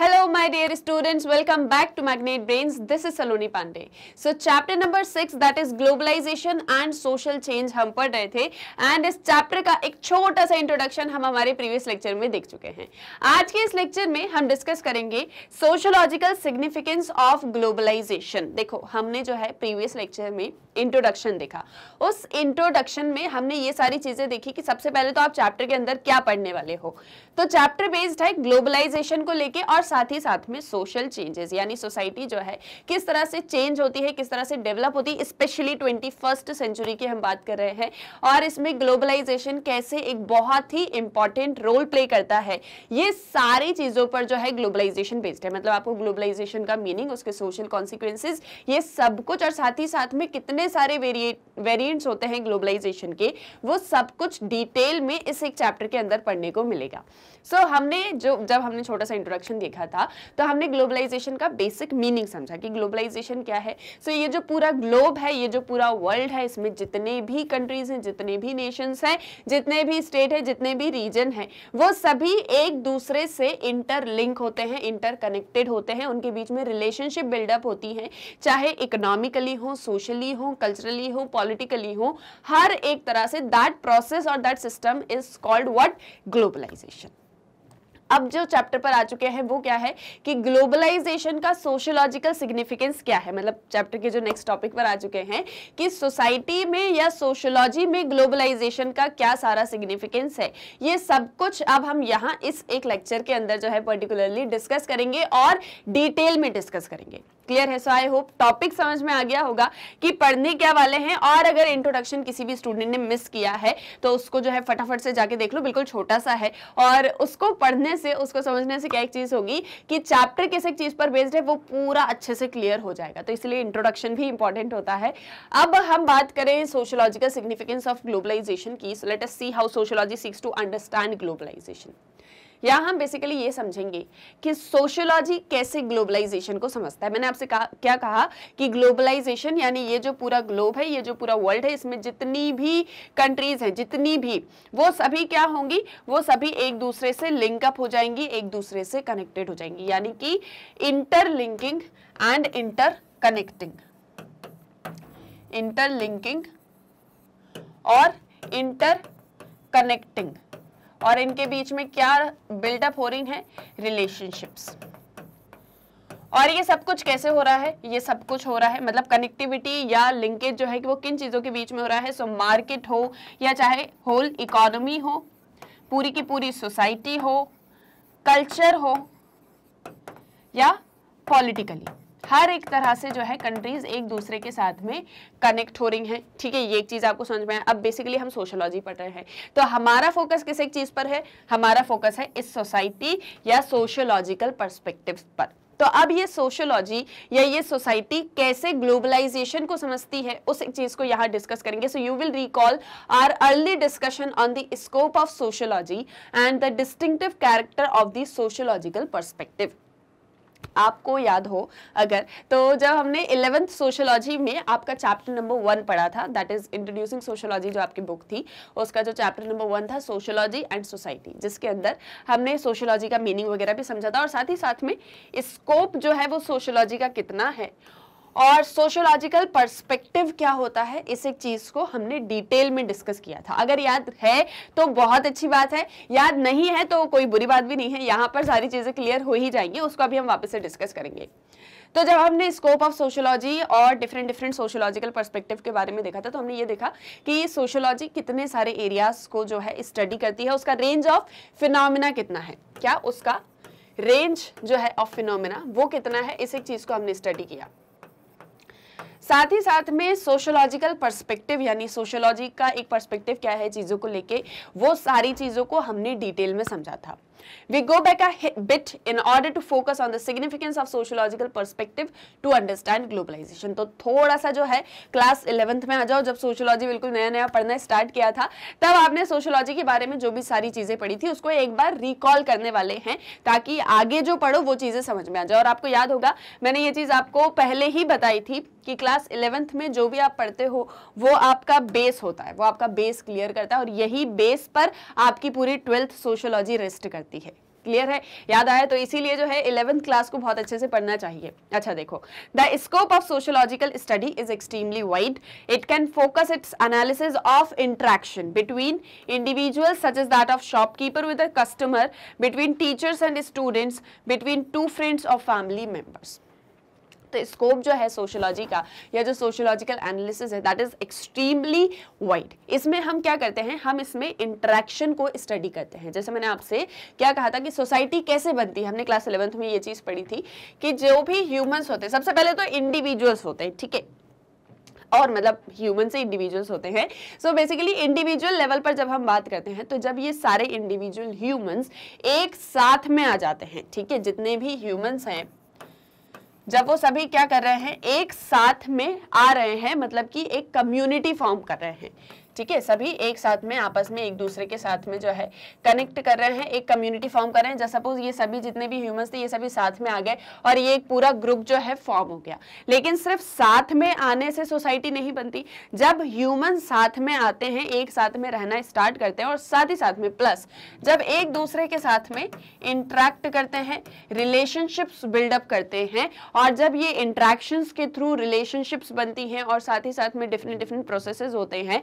Hello my dear students welcome back to Magnate Brains this is Saloni Pandey. So chapter number six that is globalization and social change हम पढ़ रहे थे and इस chapter का एक छोटा सा introduction हम हमारे previous lecture में देख चुके हैं आज के इस lecture में हम discuss करेंगे sociological significance of globalization देखो हमने जो है previous lecture में इंट्रोडक्शन देखा उस इंट्रोडक्शन में हमने ये सारी चीज़ें देखी कि सबसे पहले तो आप चैप्टर के अंदर क्या पढ़ने वाले हो तो चैप्टर बेस्ड है ग्लोबलाइजेशन को लेके और साथ ही साथ में सोशल चेंजेस यानी सोसाइटी जो है किस तरह से चेंज होती है किस तरह से डेवलप होती है स्पेशली ट्वेंटी सेंचुरी की हम बात कर रहे हैं और इसमें ग्लोबलाइजेशन कैसे एक बहुत ही इंपॉर्टेंट रोल प्ले करता है ये सारी चीज़ों पर जो है ग्लोबलाइजेशन बेस्ड है मतलब आपको ग्लोबलाइजेशन का मीनिंग उसके सोशल कॉन्सिक्वेंसिस ये सब कुछ और साथ ही साथ में कितने सारे वेरिएंट्स होते हैं ग्लोबलाइजेशन के वो सब कुछ डिटेल में इस एक चैप्टर के अंदर पढ़ने को मिलेगा सो so, हमने जो जब हमने छोटा सा इंट्रोडक्शन देखा देखा था तो हमने ग्लोबलाइजेशन का बेसिक मीनिंग समझा कि ग्लोबलाइजेशन क्या है सो so, ये जो पूरा ग्लोब है ये जो पूरा वर्ल्ड है इसमें जितने भी कंट्रीज हैं जितने भी नेशंस हैं जितने भी स्टेट हैं जितने भी रीजन हैं वो सभी एक दूसरे से इंटरलिंक होते हैं इंटरकनेक्टेड होते हैं उनके बीच में रिलेशनशिप बिल्डअप होती है चाहे इकोनॉमिकली हो सोशली हो कल्चरली हो पॉलिटिकली हो हर एक तरह से दैट प्रोसेस और that system is called what globalization अब जो चैप्टर पर आ चुके हैं वो क्या है कि ग्लोबलाइजेशन का सोशोलॉजिकल सिग्निफिकेंस क्या है मतलब चैप्टर के जो नेक्स्ट टॉपिक पर आ चुके हैं कि सोसाइटी में या सोशोलॉजी में ग्लोबलाइजेशन का क्या सारा सिग्निफिकेंस है ये सब कुछ अब हम यहाँ इस एक लेक्चर के अंदर जो है पर्टिकुलरली डिस्कस करेंगे और डिटेल में डिस्कस करेंगे क्लियर है सो आई होप टॉपिक समझ में आ गया होगा कि पढ़ने क्या वाले हैं और अगर इंट्रोडक्शन किसी भी स्टूडेंट ने मिस किया है तो उसको जो है फटाफट से जाके देख लो बिल्कुल छोटा सा है और उसको पढ़ने से उसको समझने से क्या एक चीज़ होगी कि चैप्टर किस एक चीज़ पर बेस्ड है वो पूरा अच्छे से क्लियर हो जाएगा तो इसलिए इंट्रोडक्शन भी इंपॉर्टेंट होता है अब हम बात करें सोशोलॉजिकल सिग्निफिकेंस ऑफ ग्लोबलाइजेशन की so let's see how sociology seeks to understand globalization यहाँ हम बेसिकली ये समझेंगे कि सोशियोलॉजी कैसे ग्लोबलाइजेशन को समझता है मैंने आपसे कहा क्या कहा कि ग्लोबलाइजेशन यानी ये जो पूरा ग्लोब है ये जो पूरा वर्ल्ड है इसमें जितनी भी कंट्रीज हैं जितनी भी वो सभी क्या होंगी वो सभी एक दूसरे से लिंकअप हो जाएंगी एक दूसरे से कनेक्टेड हो जाएंगी यानी कि interlinking and interconnecting interlinking और इंटर कनेक्टिंग और इनके बीच में क्या बिल्डअप हो रही है रिलेशनशिप्स और ये सब कुछ कैसे हो रहा है ये सब कुछ हो रहा है मतलब कनेक्टिविटी या लिंकेज जो है कि वो किन चीज़ों के बीच में हो रहा है सो so, मार्केट हो या चाहे होल इकोनॉमी हो पूरी की पूरी सोसाइटी हो कल्चर हो या पॉलिटिकली हर एक तरह से जो है कंट्रीज एक दूसरे के साथ में कनेक्ट हो रही हैं ठीक है ये एक चीज़ आपको समझ में आया अब बेसिकली हम सोशोलॉजी पढ़ रहे हैं तो हमारा फोकस किस एक चीज़ पर है हमारा फोकस है इस सोसाइटी या सोशोलॉजिकल परस्पेक्टिव पर तो अब ये सोशोलॉजी या ये सोसाइटी कैसे ग्लोबलाइजेशन को समझती है उस एक चीज को यहाँ डिस्कस करेंगे so you will recall our early discussion on the scope of sociology and the distinctive character of the sociological perspective आपको याद हो अगर तो जब हमने इलेवेंथ सोशोलॉजी में आपका चैप्टर नंबर वन पढ़ा था दैट इज इंट्रोड्यूसिंग सोशोलॉजी जो आपकी बुक थी उसका जो चैप्टर नंबर वन था सोशोलॉजी एंड सोसाइटी जिसके अंदर हमने सोशोलॉजी का मीनिंग वगैरह भी समझा था और साथ ही साथ में स्कोप जो है वो सोशोलॉजी का कितना है और सोशोलॉजिकल पर्सपेक्टिव क्या होता है इस एक चीज़ को हमने डिटेल में डिस्कस किया था अगर याद है तो बहुत अच्छी बात है याद नहीं है तो कोई बुरी बात भी नहीं है यहां पर सारी चीज़ें क्लियर हो ही जाएंगी उसको अभी हम वापस से डिस्कस करेंगे तो जब हमने स्कोप ऑफ सोशोलॉजी और डिफरेंट डिफरेंट सोशोलॉजिकल पर्सपेक्टिव के बारे में देखा था तो हमने ये देखा कि सोशोलॉजी कितने सारे एरियाज को जो है स्टडी करती है उसका रेंज ऑफ फिनोमिना कितना है क्या उसका रेंज जो है ऑफ फिनोमिना वो कितना है इस एक चीज़ को हमने स्टडी किया साथ ही साथ में सोशोलॉजिकल परस्पेक्टिव यानी सोशोलॉजी का एक परस्पेक्टिव क्या है चीज़ों को लेके वो सारी चीज़ों को हमने डिटेल में समझा था We go back a bit in order to focus on the significance of sociological perspective to understand globalization. तो थोड़ा सा जो है class इलेवेंथ में आ जाओ जब sociology बिल्कुल नया नया पढ़ना start किया था तब आपने sociology के बारे में जो भी सारी चीज़ें पढ़ी थी उसको एक बार recall करने वाले हैं ताकि आगे जो पढ़ो वो चीज़ें समझ में आ जाए और आपको याद होगा मैंने ये चीज़ आपको पहले ही बताई थी कि क्लास इलेवेंथ में जो भी आप पढ़ते हो वो आपका बेस होता है वो आपका बेस क्लियर करता है और यही बेस पर आपकी पूरी ट्वेल्थ सोशियोलॉजी रेस्ट करती सकती है क्लियर है याद आया तो इसीलिए जो है इलेवेंथ क्लास को बहुत अच्छे से पढ़ना चाहिए अच्छा देखो the scope of sociological study is extremely wide it can focus its analysis of interaction between individual such is that of shopkeeper with a customer between teachers and students between two friends of family members scope तो जो है sociology का या जो sociological analysis है that is extremely wide इसमें हम क्या करते हैं हम इसमें इंटरेक्शन को स्टडी करते हैं जैसे मैंने आपसे क्या कहा था कि सोसाइटी कैसे बनती है हमने क्लास इलेवंथ में ये चीज़ पढ़ी थी कि जो भी ह्यूमन्स होते हैं सबसे पहले तो इंडिविजुअल्स होते हैं ठीक है और मतलब ह्यूमन से इंडिविजुअल्स होते हैं सो बेसिकली इंडिविजुअल लेवल पर जब हम बात करते हैं तो जब ये सारे इंडिविजुअल ह्यूमंस एक साथ में आ जाते हैं ठीक है जितने भी ह्यूमंस हैं जब वो सभी क्या कर रहे हैं एक साथ में आ रहे हैं मतलब कि एक कम्युनिटी फॉर्म कर रहे हैं ठीक है सभी एक साथ में आपस में एक दूसरे के साथ में जो है कनेक्ट कर रहे हैं एक कम्युनिटी फॉर्म कर रहे हैं जैसा सपोज ये सभी जितने भी ह्यूमन्स थे ये सभी साथ में आ गए और ये एक पूरा ग्रुप जो है फॉर्म हो गया लेकिन सिर्फ साथ में आने से सोसाइटी नहीं बनती जब ह्यूमन साथ में आते हैं एक साथ में रहना स्टार्ट करते हैं और साथ ही साथ में प्लस जब एक दूसरे के साथ में इंट्रैक्ट करते हैं रिलेशनशिप्स बिल्डअप करते हैं और जब ये इंट्रैक्शंस के थ्रू रिलेशनशिप्स बनती हैं और साथ ही साथ में डिफरेंट डिफरेंट प्रोसेसेस होते हैं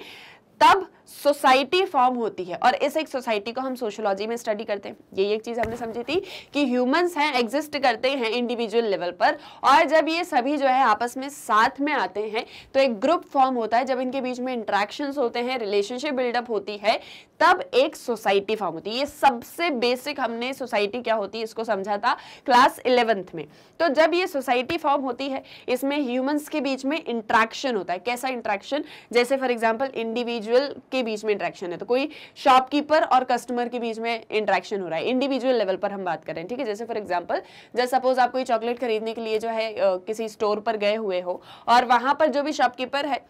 तब सोसाइटी फॉर्म होती है और इस एक सोसाइटी को हम सोशोलॉजी में स्टडी करते हैं यही एक चीज़ हमने समझी थी कि ह्यूमंस हैं एग्जिस्ट करते हैं इंडिविजुअल लेवल पर और जब ये सभी जो है आपस में साथ में आते हैं तो एक ग्रुप फॉर्म होता है जब इनके बीच में इंट्रैक्शन होते हैं रिलेशनशिप बिल्डअप होती है तब एक सोसाइटी फॉर्म होती है ये सबसे बेसिक हमने सोसाइटी क्या होती है इसको समझा था क्लास इलेवेंथ में तो जब ये सोसाइटी फॉर्म होती है इसमें ह्यूमन्स के बीच में इंट्रैक्शन होता है कैसा इंट्रैक्शन जैसे फॉर एग्जाम्पल इंडिविजुअल इंडिविजुअल के बीच में इंट्रैक्शन है तो कोई शॉपकीपर और कस्टमर के बीच में इंट्रैक्शन हो रहा है इंडिविजुअल लेवल पर हम बात कर रहे हैं ठीक है जैसे फॉर एग्जाम्पल जैसे सपोज आप कोई चॉकलेट खरीदने के लिए जो है किसी स्टोर पर गए हुए हो और वहां पर जो भी शॉपकीपर है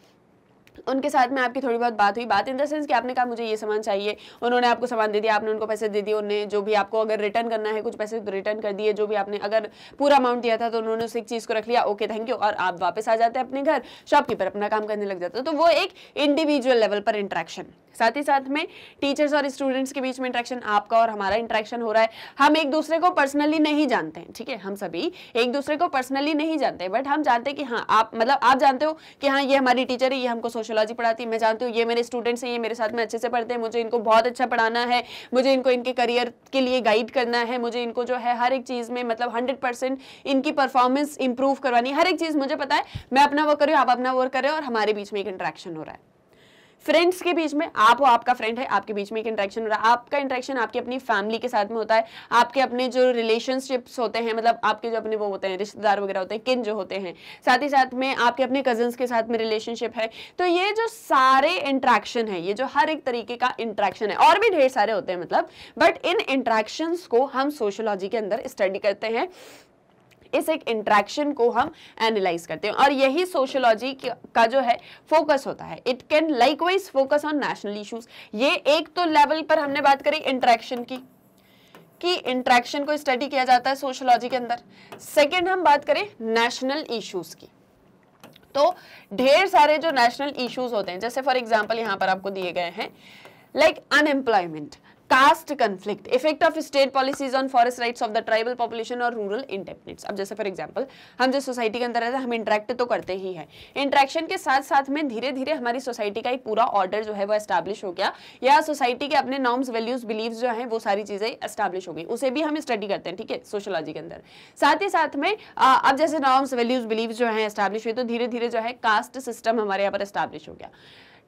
उनके साथ में आपकी थोड़ी बहुत बात हुई बात इन द सेंस कि आपने कहा मुझे ये सामान चाहिए उन्होंने आपको सामान दे दिया आपने उनको पैसे दे दिए उन्होंने जो भी आपको अगर रिटर्न करना है कुछ पैसे तो रिटर्न कर दिए जो भी आपने अगर पूरा अमाउंट दिया था तो उन्होंने उस एक चीज़ को रख लिया ओके थैंक यू और आप वापस आ जाते हैं अपने घर शॉपकीपर अपना काम करने लग जाता है तो वो एक इंडिविजुअल लेवल पर इंट्रैक्शन साथ ही साथ में टीचर्स और स्टूडेंट्स के बीच में इंट्रैक्शन आपका और हमारा इंट्रैक्शन हो रहा है हम एक दूसरे को पर्सनली नहीं जानते हैं ठीक है हम सभी एक दूसरे को पर्सनली नहीं जानते बट हम जानते हैं कि हाँ आप मतलब आप जानते हो कि हाँ ये हमारी टीचर है ये हमको सोशोलॉजी पढ़ाती है मैं जानती हूँ ये मेरे स्टूडेंट्स हैं ये मेरे साथ में अच्छे से पढ़ते हैं मुझे इनको बहुत अच्छा पढ़ाना है मुझे इनको इनके करियर के लिए गाइड करना है मुझे इनको जो है हर एक चीज़ में मतलब हंड्रेड इनकी परफॉर्मेंस इंप्रूव करवानी हर एक चीज़ मुझे पता है मैं अपना वर्क कर रही हूँ आप अपना वर्क कर रहे हो और हमारे बीच में एक इंट्रैक्शन हो रहा है फ्रेंड्स के बीच में आप हो आपका फ्रेंड है आपके बीच में एक इंट्रैक्शन हो रहा है आपका इंट्रैक्शन आपकी अपनी फैमिली के साथ में होता है आपके अपने जो रिलेशनशिप्स होते हैं मतलब आपके जो अपने वो होते हैं रिश्तेदार वगैरह होते हैं किन जो होते हैं साथ ही साथ में आपके अपने कजन्स के साथ में रिलेशनशिप है तो ये जो सारे इंट्रैक्शन है ये जो हर एक तरीके का इंट्रैक्शन है और भी ढेर सारे होते हैं मतलब बट इन इंट्रैक्शंस को हम सोशोलॉजी के अंदर स्टडी करते हैं इस एक इंट्रैक्शन को हम एनालाइज करते हैं और यही सोशोलॉजी का जो है फोकस होता है it can likewise focus on national issues ये एक तो लेवल पर हमने बात करी इंट्रैक्शन की कि इंट्रैक्शन को स्टडी किया जाता है सोशोलॉजी के अंदर सेकेंड हम बात करें नेशनल इशूज की तो ढेर सारे जो नेशनल इश्यूज होते हैं जैसे फॉर एग्जाम्पल यहां पर आपको दिए गए हैं like unemployment caste conflict effect of state policies on forest rights of the tribal population और रूरल इंडेपेंडेंस अब जैसे फॉर एग्जांपल हम जो सोसाइटी के अंदर रहते हैं हम इंटरेक्ट तो करते ही हैं इंटरेक्शन के साथ साथ में धीरे धीरे हमारी सोसाइटी का एक पूरा ऑर्डर जो है वो एस्टैब्लिश हो गया या सोसाइटी के अपने नॉर्म्स वैल्यूज बिलीव जो है वो सारी चीज़ें एस्टैब्लिश हो गई उसे भी हम स्टडी करते हैं ठीक है सोशोलॉजी के अंदर साथ ही साथ में अब जैसे नॉर्म्स वैल्यूज बिलीव जो है एस्टैब्लिश हुए तो धीरे धीरे जो है कास्ट सिस्टम हमारे यहाँ पर एस्टैब्लिश हो गया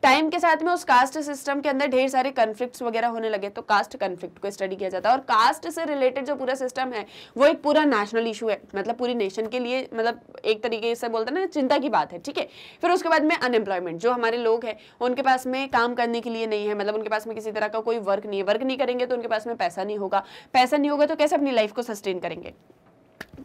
टाइम के साथ में उस कास्ट सिस्टम के अंदर ढेर सारे कन्फ्लिक्ट वगैरह होने लगे तो कास्ट कन्फ्लिक्ट को स्टडी किया जाता है और कास्ट से रिलेटेड जो पूरा सिस्टम है वो एक पूरा नेशनल इशू है मतलब पूरी नेशन के लिए मतलब एक तरीके से बोलते हैं ना चिंता की बात है ठीक है फिर उसके बाद में अनएम्प्लॉयमेंट जो हमारे लोग हैं उनके पास में काम करने के लिए नहीं है मतलब उनके पास में किसी तरह का कोई वर्क नहीं है वर्क नहीं करेंगे तो उनके पास में पैसा नहीं होगा पैसा नहीं होगा तो कैसे अपनी लाइफ को सस्टेन करेंगे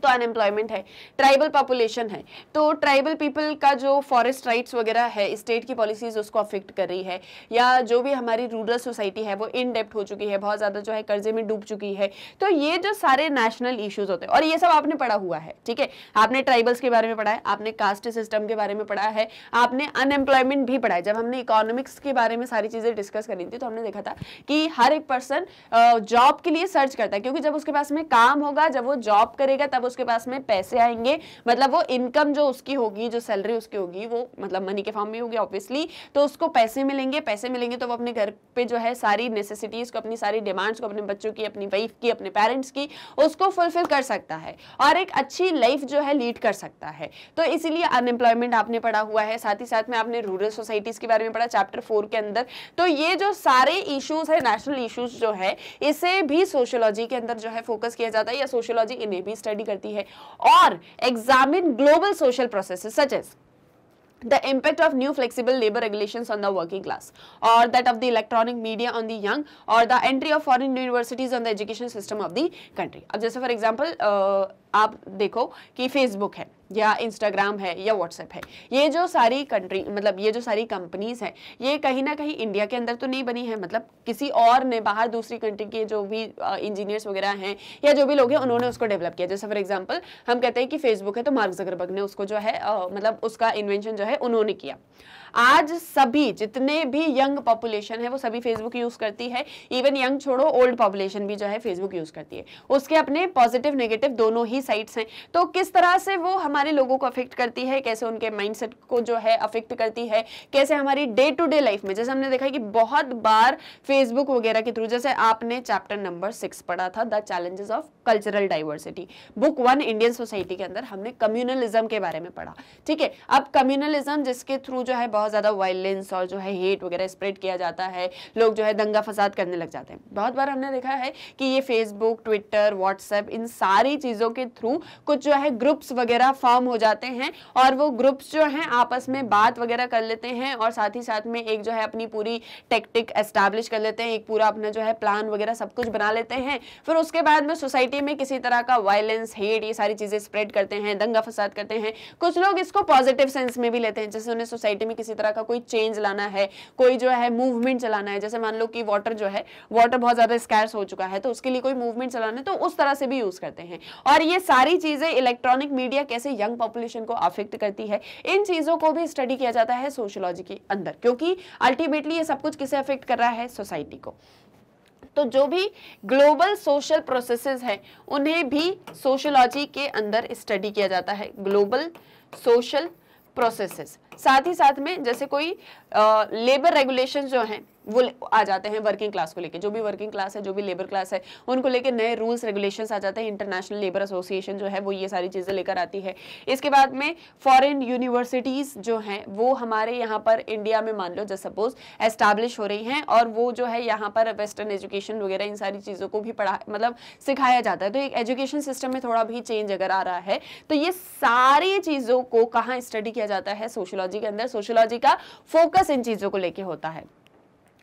तो अनएम्प्लॉयमेंट है ट्राइबल पॉपुलेशन है तो ट्राइबल पीपल का जो फॉरेस्ट राइट्स वगैरह है स्टेट की पॉलिसीज उसको अफेक्ट कर रही है या जो भी हमारी रूरल सोसाइटी है वो इनडेप्ट हो चुकी है बहुत ज़्यादा जो है कर्जे में डूब चुकी है तो ये जो सारे नेशनल इश्यूज होते हैं और ये सब आपने पढ़ा हुआ है ठीक है आपने ट्राइबल्स के बारे में पढ़ा है आपने कास्ट सिस्टम के बारे में पढ़ा है आपने अनएम्प्लॉयमेंट भी पढ़ा है जब हमने इकोनॉमिक्स के बारे में सारी चीज़ें डिस्कस करी थी तो हमने देखा था कि हर एक पर्सन जॉब के लिए सर्च करता है क्योंकि जब उसके पास में काम होगा जब वो जॉब करेगा तब उसके पास में पैसे आएंगे मतलब वो इनकम जो उसकी होगी जो सैलरी उसकी होगी वो मतलब मनी के फॉर्म में होगी ऑब्वियसली तो उसको पैसे मिलेंगे पैसे मिलेंगे तो वो अपने घर पे जो है सारी नेसेसिटीज़ को अपनी सारी डिमांड्स को अपने बच्चों की अपनी वाइफ की अपने पेरेंट्स की उसको फुलफिल कर सकता है और एक अच्छी लाइफ जो है लीड कर सकता है तो इसीलिए अनएम्प्लॉयमेंट आपने पढ़ा हुआ है साथ ही साथ में आपने रूरल सोसाइटीज़ के बारे में पढ़ा चैप्टर फोर के अंदर तो ये जो सारे इशूज़ है नेशनल इशूज़ जो है इसे भी सोशोलॉजी के अंदर जो है फोकस किया जाता है या सोशोलॉजी इन्हें भी स्टडी करती रहती है और examine global social process such as the impact of new flexible labor regulations on the working class or that of the electronic media on the young or the entry of foreign universities on the education system of the country अब जैसे for example uh, आप देखो कि Facebook है या Instagram है या WhatsApp है ये जो सारी कंट्री मतलब ये जो सारी कंपनीज हैं ये कहीं ना कहीं इंडिया के अंदर तो नहीं बनी है मतलब किसी और ने बाहर दूसरी कंट्री के जो भी इंजीनियर्स वगैरह हैं या जो भी लोग हैं उन्होंने उसको डेवलप किया जैसे फॉर एग्जाम्पल हम कहते हैं कि फेसबुक है तो मार्क जगरबग ने उसको जो है आ, मतलब उसका इन्वेंशन जो है उन्होंने किया आज सभी जितने भी यंग पॉपुलेशन है वो सभी फेसबुक यूज करती है इवन यंग छोड़ो ओल्ड पॉपुलेशन भी जो है फेसबुक यूज करती है उसके अपने पॉजिटिव नेगेटिव दोनों ही साइट्स हैं तो किस तरह से वो हमारे लोगों को अफेक्ट करती है कैसे उनके माइंड को जो है अफेक्ट करती है कैसे हमारी डे टू डे लाइफ में जैसे हमने देखा कि बहुत बार फेसबुक वगैरह के थ्रू जैसे आपने चैप्टर नंबर सिक्स पढ़ा था the challenges of cultural diversity book one Indian society के अंदर हमने कम्युनलिज्म के बारे में पढ़ा ठीक है अब कम्युनलिज्म जिसके थ्रू जो है बहुत बहुत ज़्यादा वायलेंस और जो है हेट वगैरह स्प्रेड किया जाता है लोग जो है दंगा फसाद करने लग जाते हैं बहुत बार हमने देखा है कि ये फेसबुक ट्विटर व्हाट्सएप इन सारी चीज़ों के थ्रू कुछ जो है ग्रुप्स वगैरह फॉर्म हो जाते हैं और वो ग्रुप्स जो हैं आपस में बात वगैरह कर लेते हैं और साथ ही साथ में एक जो है अपनी पूरी टेक्टिक एस्टैब्लिश कर लेते हैं एक पूरा अपना जो है प्लान वगैरह सब कुछ बना लेते हैं फिर उसके बाद में सोसाइटी में किसी तरह का वायलेंस हेट ये सारी चीज़ें स्प्रेड करते हैं दंगा फसाद करते हैं कुछ लोग इसको पॉजिटिव सेंस में भी लेते हैं जैसे उन्हें सोसाइटी में किसी किसी तरह का कोई चेंज लाना है कोई जो है मूवमेंट चलाना है जैसे मान लो कि वाटर जो है वाटर बहुत ज़्यादा स्कैर्स हो चुका है तो उसके लिए कोई मूवमेंट चलाना है तो उस तरह से भी यूज़ करते हैं और ये सारी चीज़ें इलेक्ट्रॉनिक मीडिया कैसे यंग पॉपुलेशन को अफेक्ट करती है इन चीज़ों को भी स्टडी किया जाता है सोशोलॉजी के अंदर क्योंकि अल्टीमेटली ये सब कुछ किसे अफेक्ट कर रहा है सोसाइटी को तो जो भी ग्लोबल सोशल प्रोसेसेस हैं उन्हें भी सोशियोलॉजी के अंदर स्टडी किया जाता है ग्लोबल सोशल प्रोसेसेस साथ ही साथ में जैसे कोई लेबर रेगुलेशन जो हैं वो आ जाते हैं वर्किंग क्लास को लेके जो भी वर्किंग क्लास है जो भी लेबर क्लास है उनको लेके नए रूल्स रेगुलेशन आ जाते हैं इंटरनेशनल लेबर एसोसिएशन जो है वो ये सारी चीज़ें लेकर आती है इसके बाद में फॉरेन यूनिवर्सिटीज़ जो हैं वो हमारे यहाँ पर इंडिया में मान लो जस्ट सपोज एस्टाब्लिश हो रही हैं और वो जो है यहाँ पर वेस्टर्न एजुकेशन वगैरह इन सारी चीज़ों को भी पढ़ा मतलब सिखाया जाता है तो एक एजुकेशन सिस्टम में थोड़ा भी चेंज अगर आ रहा है तो ये सारी चीज़ों को कहाँ स्टडी किया जाता है सोशोलॉजी के अंदर सोशोलॉजी का फोकस इन चीज़ों को लेके होता है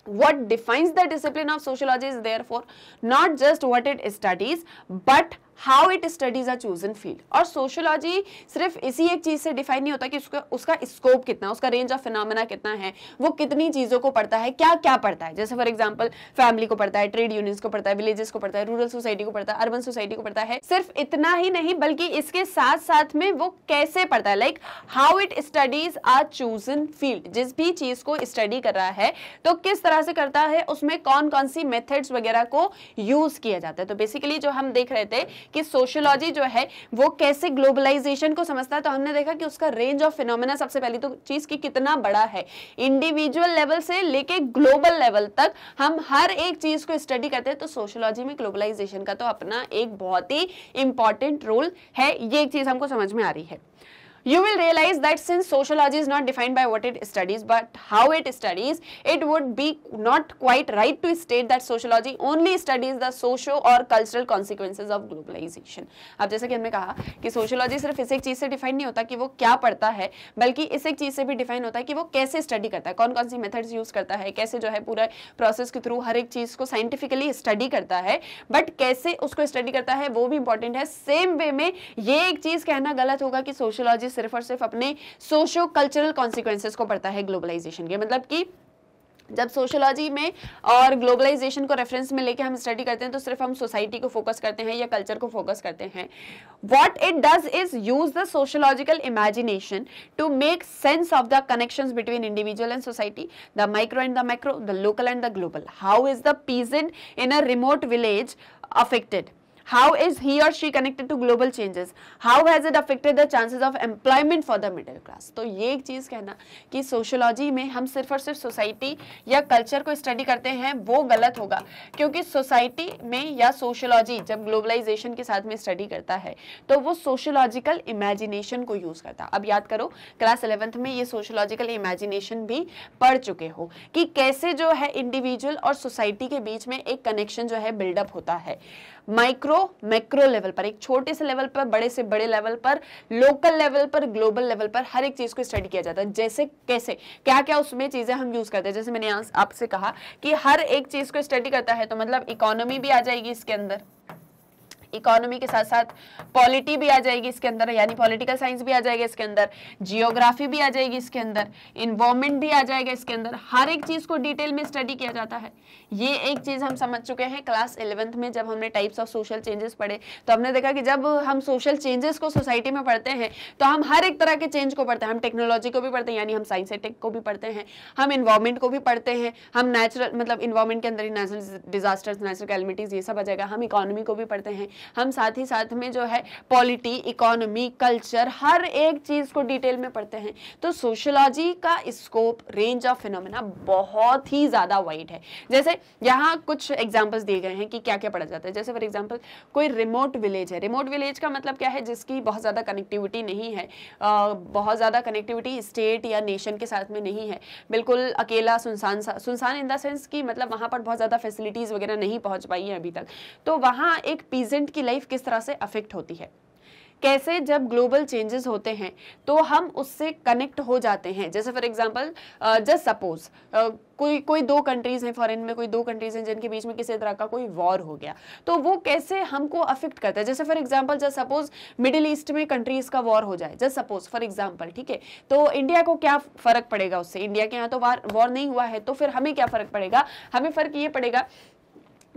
what defines the discipline of sociology is therefore not just what it studies but how it studies a chosen field और सोशोलॉजी सिर्फ इसी एक चीज से डिफाइन नहीं होता कि उसका उसका स्कोप कितना उसका रेंज ऑफ फिनमिना कितना है वो कितनी चीजों को पढ़ता है क्या क्या पढ़ता है जैसे फॉर एग्जाम्पल फैमिली को पढ़ता है ट्रेड यूनियंस को पढ़ता है विलेजेस को पढ़ता है रूरल सोसाइटी को पढ़ता है अर्बन सोसाइटी को पढ़ता है सिर्फ इतना ही नहीं बल्कि इसके साथ साथ में वो कैसे पढ़ता है like how it studies are chosen field जिस भी चीज को स्टडी कर रहा है तो किस तरह से करता है उसमें कौन कौन सी मेथड्स वगैरह को यूज किया जाता है तो बेसिकली जो हम देख रहे थे कि सोशियोलॉजी जो है वो कैसे ग्लोबलाइजेशन को समझता है तो हमने देखा कि उसका रेंज ऑफ फिनोमिना सबसे पहली तो चीज की कितना बड़ा है इंडिविजुअल लेवल से लेके ग्लोबल लेवल तक हम हर एक चीज को स्टडी करते हैं तो सोशोलॉजी में ग्लोबलाइजेशन का तो अपना एक बहुत ही इंपॉर्टेंट रोल है ये एक चीज हमको समझ में आ रही है you will realize that since sociology is not defined by what it studies but how it studies, it would be not quite right to state that sociology only studies the socio or cultural consequences of globalization. ab jaisa ki humne kaha ki sociology sirf is ek cheez se define nahi hota ki wo kya padhta hai balki is ek cheez se bhi define hota hai ki wo kaise study karta hai कौन कौन si methods use karta hai kaise jo hai pura process ke through har ek cheez ko scientifically study karta hai but kaise usko study karta hai wo bhi important hai same way mein ye ek cheez kehna galat hoga ki sociology चीजें सिर्फ और सिर्फ अपने socio cultural consequences को पढ़ता है globalisation के मतलब कि जब सोशोलॉजी में और ग्लोबलाइजेशन को रेफरेंस में लेके हम स्टडी करते हैं तो सिर्फ हम सोसाइटी को फोकस करते हैं या कल्चर को फोकस करते हैं what it does is use the sociological imagination to make sense of the connection between individual and society the micro and the micro the local and the global how is the peasant in a remote village affected how is he और she connected to global changes how has it affected the chances of employment for the middle class तो ये एक चीज़ कहना कि sociology में हम सिर्फ और सिर्फ सोसाइटी या कल्चर को स्टडी करते हैं वो गलत होगा क्योंकि सोसाइटी में या सोशोलॉजी जब ग्लोबलाइजेशन के साथ में स्टडी करता है तो वो सोशोलॉजिकल इमेजिनेशन को यूज़ करता है अब याद करो क्लास इलेवेंथ में ये सोशोलॉजिकल इमेजिनेशन भी पढ़ चुके हो कि कैसे जो है इंडिविजुअल और सोसाइटी के बीच में एक कनेक्शन जो है बिल्डअप होता है माइक्रो मैक्रो लेवल पर एक छोटे से लेवल पर बड़े से बड़े लेवल पर लोकल लेवल पर ग्लोबल लेवल पर हर एक चीज़ को स्टडी किया जाता है जैसे कैसे क्या क्या उसमें चीज़ें हम यूज़ करते हैं जैसे मैंने आपसे कहा कि हर एक चीज़ को स्टडी करता है तो मतलब इकोनॉमी भी आ जाएगी इसके अंदर इकोनॉमी के साथ साथ पॉलिटी भी आ जाएगी इसके अंदर यानी पॉलिटिकल साइंस भी आ जाएगा इसके अंदर जियोग्राफी भी आ जाएगी इसके अंदर इन्वामेंट भी आ जाएगा इसके अंदर हर एक चीज़ को डिटेल में स्टडी किया जाता है ये एक चीज़ हम समझ चुके हैं क्लास इलेवेंथ में जब हमने टाइप्स ऑफ सोशल चेंजेस पढ़े तो हमने देखा कि जब हम सोशल चेंजेस को सोसाइटी में पढ़ते हैं तो हम हर एक तरह के चेंज को पढ़ते हैं हम टेक्नोलॉजी को भी पढ़ते हैं यानी हम साइंस एंड टेक को भी पढ़ते हैं हम इन्वॉर्मेंट को भी पढ़ते हैं हम नेचुरल मतलब इन्वॉर्मेंट के अंदर ही नेचुरल डिजास्टर्स नेचुरल कैलमिटीज़ ये सब आ जाएगा हम इकोनॉमी को भी पढ़ते हैं हम साथ ही साथ में जो है पॉलिटी इकोनॉमी कल्चर हर एक चीज़ को डिटेल में पढ़ते हैं तो सोशोलॉजी का स्कोप रेंज ऑफ फिनोमेना बहुत ही ज़्यादा वाइड है जैसे यहाँ कुछ एग्जाम्पल्स दिए गए हैं कि क्या क्या पढ़ा जाता है जैसे फॉर एग्जाम्पल कोई रिमोट विलेज है रिमोट विलेज का मतलब क्या है जिसकी बहुत ज़्यादा कनेक्टिविटी नहीं है आ, बहुत ज़्यादा कनेक्टिविटी स्टेट या नेशन के साथ में नहीं है बिल्कुल अकेला सुनसान सुनसान इन द सेंस कि मतलब वहाँ पर बहुत ज़्यादा फैसिलिटीज़ वगैरह नहीं पहुँच पाई है अभी तक तो वहाँ एक पीजेंट स्टूडेंट की लाइफ किस तरह से अफेक्ट होती है कैसे जब ग्लोबल चेंजेस होते हैं तो हम उससे कनेक्ट हो जाते हैं जैसे फॉर एग्जांपल जस्ट सपोज कोई कोई दो कंट्रीज़ हैं फॉरेन में कोई दो कंट्रीज़ हैं जिनके बीच में किसी तरह का कोई वॉर हो गया तो वो कैसे हमको अफेक्ट करता है जैसे for example just suppose Middle East में कंट्रीज़ का वॉर हो जाए जस्ट सपोज फॉर एग्जाम्पल ठीक है तो इंडिया को क्या फ़र्क पड़ेगा उससे इंडिया के यहाँ तो वार वॉर नहीं हुआ है तो फिर हमें क्या फ़र्क पड़ेगा हमें फ़र्क ये पड़ेगा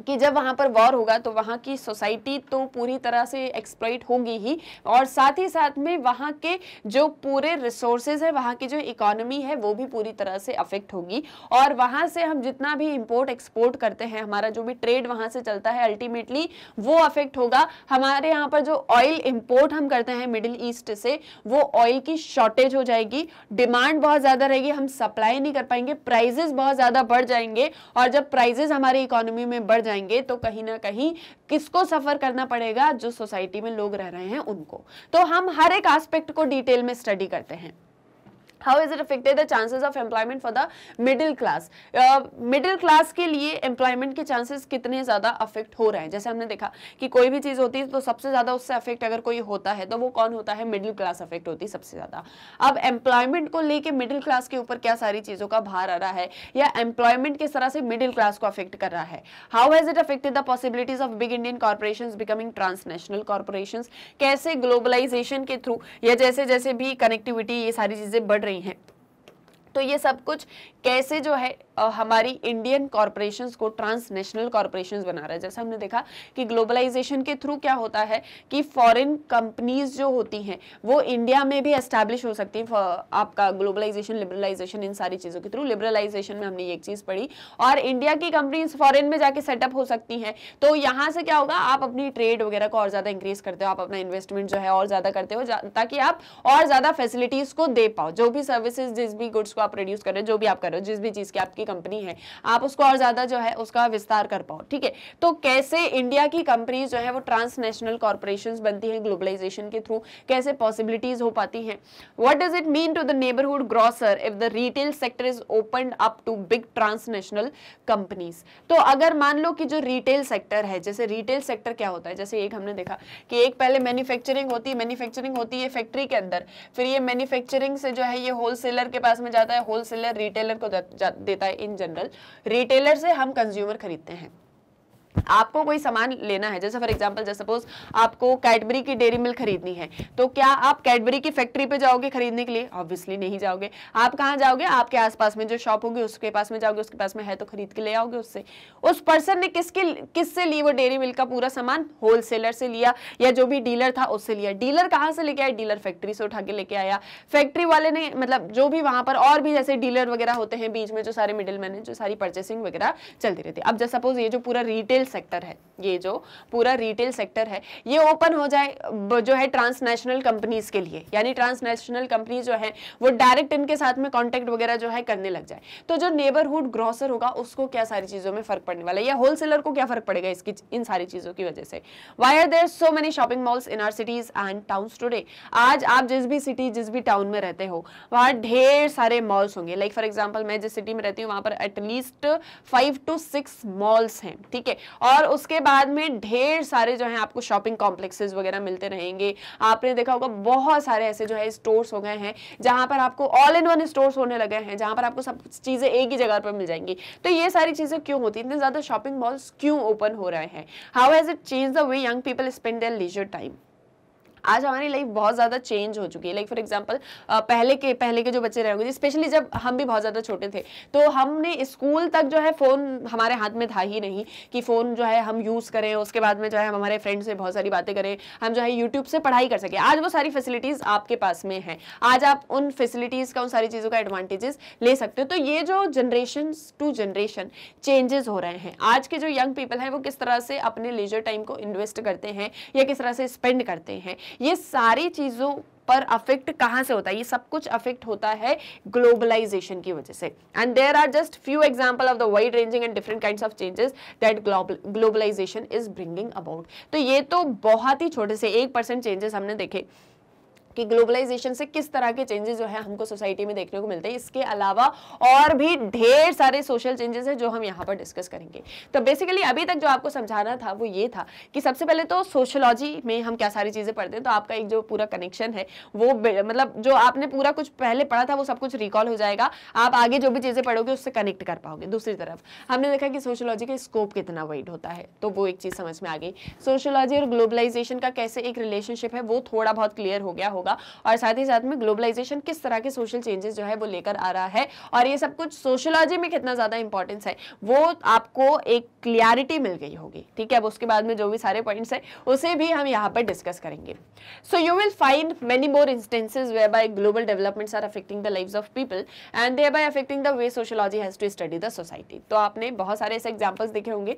कि जब वहाँ पर वॉर होगा तो वहाँ की सोसाइटी तो पूरी तरह से एक्सप्लोइट होगी ही और साथ ही साथ में वहाँ के जो पूरे रिसोर्सेज है वहाँ की जो इकोनॉमी है वो भी पूरी तरह से अफेक्ट होगी और वहाँ से हम जितना भी इम्पोर्ट एक्सपोर्ट करते हैं हमारा जो भी ट्रेड वहाँ से चलता है अल्टीमेटली वो अफेक्ट होगा हमारे यहाँ पर जो ऑयल इम्पोर्ट हम करते हैं मिडिल ईस्ट से वो ऑयल की शॉर्टेज हो जाएगी डिमांड बहुत ज़्यादा रहेगी हम सप्लाई नहीं कर पाएंगे प्राइजेज बहुत ज़्यादा बढ़ जाएंगे और जब प्राइजेज हमारी इकोनॉमी में बढ़ जाएंगे तो कहीं ना कहीं किसको सफर करना पड़ेगा जो सोसाइटी में लोग रह रहे हैं उनको तो हम हर एक आस्पेक्ट को डिटेल में स्टडी करते हैं how is it affected the chances of employment for the middle class middle class के लिए एम्प्लॉयमेंट के चांसेस कितने ज़्यादा अफेक्ट हो रहे हैं जैसे हमने देखा कि कोई भी चीज़ होती है तो सबसे ज़्यादा उससे अफेक्ट अगर कोई होता है तो वो कौन होता है मिडिल क्लास अफेक्ट होती है सबसे ज़्यादा अब एम्प्लॉयमेंट को लेके मिडिल क्लास के ऊपर क्या सारी चीज़ों का भार आ रहा है या एम्प्लॉयमेंट किस तरह से मिडिल क्लास को अफेक्ट कर रहा है how has it affected the possibilities of big Indian corporation becoming transnational corporation कैसे ग्लोबलाइजेशन के थ्रू या जैसे जैसे भी कनेक्टिविटी ये सारी चीज़ें बढ़ रही रही हैं तो ये सब कुछ कैसे जो है हमारी इंडियन कॉरपोरेशन को ट्रांसनेशनल कॉरपोरेशन बना रहा है जैसे हमने देखा कि ग्लोबलाइजेशन के थ्रू क्या होता है कि फॉरेन कंपनीज जो होती हैं वो इंडिया में भी एस्टैब्लिश हो सकती हैं आपका ग्लोबलाइजेशन लिबरलाइजेशन इन सारी चीज़ों के थ्रू लिबरलाइजेशन में हमने ये एक चीज़ पढ़ी और इंडिया की कंपनीज फॉरन में जाके सेटअप हो सकती हैं तो यहाँ से क्या होगा आप अपनी ट्रेड वगैरह को और ज़्यादा इंक्रीज करते हो आप अपना इन्वेस्टमेंट जो है और ज़्यादा करते हो ताकि आप और ज़्यादा फैसिलिटीज़ को दे पाओ जो भी सर्विसेज जिस भी गुड्स को आप प्रोड्यूस कर रहे हो जो भी आप कर रहे हो जिस भी चीज़ की आपकी आपकी कंपनी है आप उसको और ज़्यादा जो है उसका विस्तार कर पाओ ठीक है तो कैसे इंडिया की कंपनीज जो है वो ट्रांसनेशनल कॉरपोरेशन बनती है ग्लोबलाइजेशन के थ्रू कैसे पॉसिबिलिटीज हो पाती है what does it mean to the neighbourhood grocer if the retail sector is open up to big transnational companies तो अगर मान लो कि जो रिटेल सेक्टर है जैसे रिटेल सेक्टर क्या होता है जैसे एक हमने देखा कि एक पहले मैन्युफैक्चरिंग होती है मैन्युफैक्चरिंग होती है फैक्ट्री के अंदर फिर ये मैन्युफैक्चरिंग से जो है ये होलसेलर के पास में जाता है होलसेलर रिटेलर को देता है है इन जनरल रिटेलर से हम कंज्यूमर खरीदते हैं आपको कोई सामान लेना है जैसे फॉर एग्जाम्पल जैसे सपोज आपको कैडबरी की डेयरी मिल्क खरीदनी है तो क्या आप कैडबरी की फैक्ट्री पे जाओगे खरीदने के लिए ऑब्वियसली नहीं जाओगे आप कहाँ जाओगे आपके आसपास में जो शॉप होगी उसके पास में जाओगे उसके पास में है तो खरीद के ले आओगे उससे उस पर्सन ने किसकी किससे ली वो डेयरी मिल्क का पूरा सामान होलसेलर से लिया या जो भी डीलर था उससे लिया डीलर कहाँ से लेके आया डीलर फैक्ट्री से उठा के लेके आया फैक्ट्री वाले ने मतलब जो भी वहां पर और भी जैसे डीलर वगैरह होते हैं बीच में जो सारे मिडिल मैन है जो सारी परचेसिंग वगैरह चलती रहती है अब जैसे सपोज ये जो पूरा रिटेल रिटेल सेक्टर है ये जो पूरा रिटेल सेक्टर है ये ओपन हो जाए जो है ट्रांसनेशनल कंपनीज के लिए यानी ट्रांसनेशनल कंपनी जो है वो डायरेक्ट इनके साथ में कॉन्टेक्ट वगैरह जो है करने लग जाए तो जो नेबरहुड ग्रोसर होगा उसको क्या सारी चीज़ों में फर्क पड़ने वाला है या होलसेलर को क्या फर्क पड़ेगा इसकी इन सारी चीज़ों की वजह से why are there so many shopping malls in our cities and towns today आज आप जिस भी सिटी जिस भी टाउन में रहते हो वहां ढेर सारे मॉल्स होंगे लाइक फॉर एग्जाम्पल मैं जिस सिटी में रहती हूँ वहां पर at least five to six malls हैं ठीक है और उसके बाद में ढेर सारे जो है आपको शॉपिंग कॉम्प्लेक्सेज वगैरह मिलते रहेंगे आपने देखा होगा बहुत सारे ऐसे जो है स्टोर्स हो गए हैं जहां पर आपको ऑल इन वन स्टोर्स होने लगे हैं जहां पर आपको सब चीज़ें एक ही जगह पर मिल जाएंगी तो ये सारी चीज़ें क्यों होती इतने ज़्यादा शॉपिंग मॉल्स क्यों ओपन हो रहे हैं how has it change the way young people spend their leisure time आज हमारी लाइफ बहुत ज़्यादा चेंज हो चुकी है लाइक फॉर एग्जाम्पल पहले के पहले के जो बच्चे रहेंगे स्पेशली जब हम भी बहुत ज़्यादा छोटे थे तो हमने स्कूल तक जो है फ़ोन हमारे हाथ में था ही नहीं कि फ़ोन जो है हम यूज़ करें उसके बाद में जो है हम हमारे फ्रेंड से बहुत सारी बातें करें हम जो है यूट्यूब से पढ़ाई कर सकें आज वो सारी फैसिलिटीज़ आपके पास में हैं आज आप उन फैसिलिटीज़ का उन सारी चीज़ों का एडवांटेजेस ले सकते हो तो ये जो जनरेशन टू जनरेशन चेंजेस हो रहे हैं आज के जो यंग पीपल हैं वो किस तरह से अपने लेजर टाइम को इन्वेस्ट करते हैं या किस तरह से स्पेंड करते हैं ये सारी चीज़ों पर अफेक्ट कहां से होता है ये सब कुछ अफेक्ट होता है ग्लोबलाइजेशन की वजह से and there are just few example of the wide ranging and different kinds of changes that globalization is bringing about तो ये तो बहुत ही छोटे से एक परसेंट चेंजेस हमने देखे कि ग्लोबलाइजेशन से किस तरह के चेंजेस जो है हमको सोसाइटी में देखने को मिलते हैं इसके अलावा और भी ढेर सारे सोशल चेंजेस हैं जो हम यहाँ पर डिस्कस करेंगे तो बेसिकली अभी तक जो आपको समझाना था वो ये था कि सबसे पहले तो सोशोलॉजी में हम क्या सारी चीज़ें पढ़ते हैं तो आपका एक जो पूरा कनेक्शन है वो मतलब जो आपने पूरा कुछ पहले पढ़ा था वो सब कुछ रिकॉल हो जाएगा आप आगे जो भी चीज़ें पढ़ोगे उससे कनेक्ट कर पाओगे दूसरी तरफ हमने देखा कि सोशोलॉजी का स्कोप कितना वाइड होता है तो वो एक चीज़ समझ में आ गई सोशोलॉजी और ग्लोबलाइजेशन का कैसे एक रिलेशनशिप है वो थोड़ा बहुत क्लियर हो गया हो होगा और साथ ही साथ में ग्लोबलाइजेशन किस तरह के सोशल चेंजेस जो है वो लेकर आ रहा है और ये सब कुछ सोशोलॉजी में कितना ज़्यादा इंपॉर्टेंस है वो आपको एक क्लियरिटी मिल गई होगी ठीक है अब उसके बाद में जो भी सारे पॉइंट्स है उसे भी हम यहाँ पर डिस्कस करेंगे so you will find many more instances whereby global developments are affecting the life of people and thereby affecting the way sociology has to study the society तो आपने बहुत सारे ऐसे एग्जाम्पल्स देखे होंगे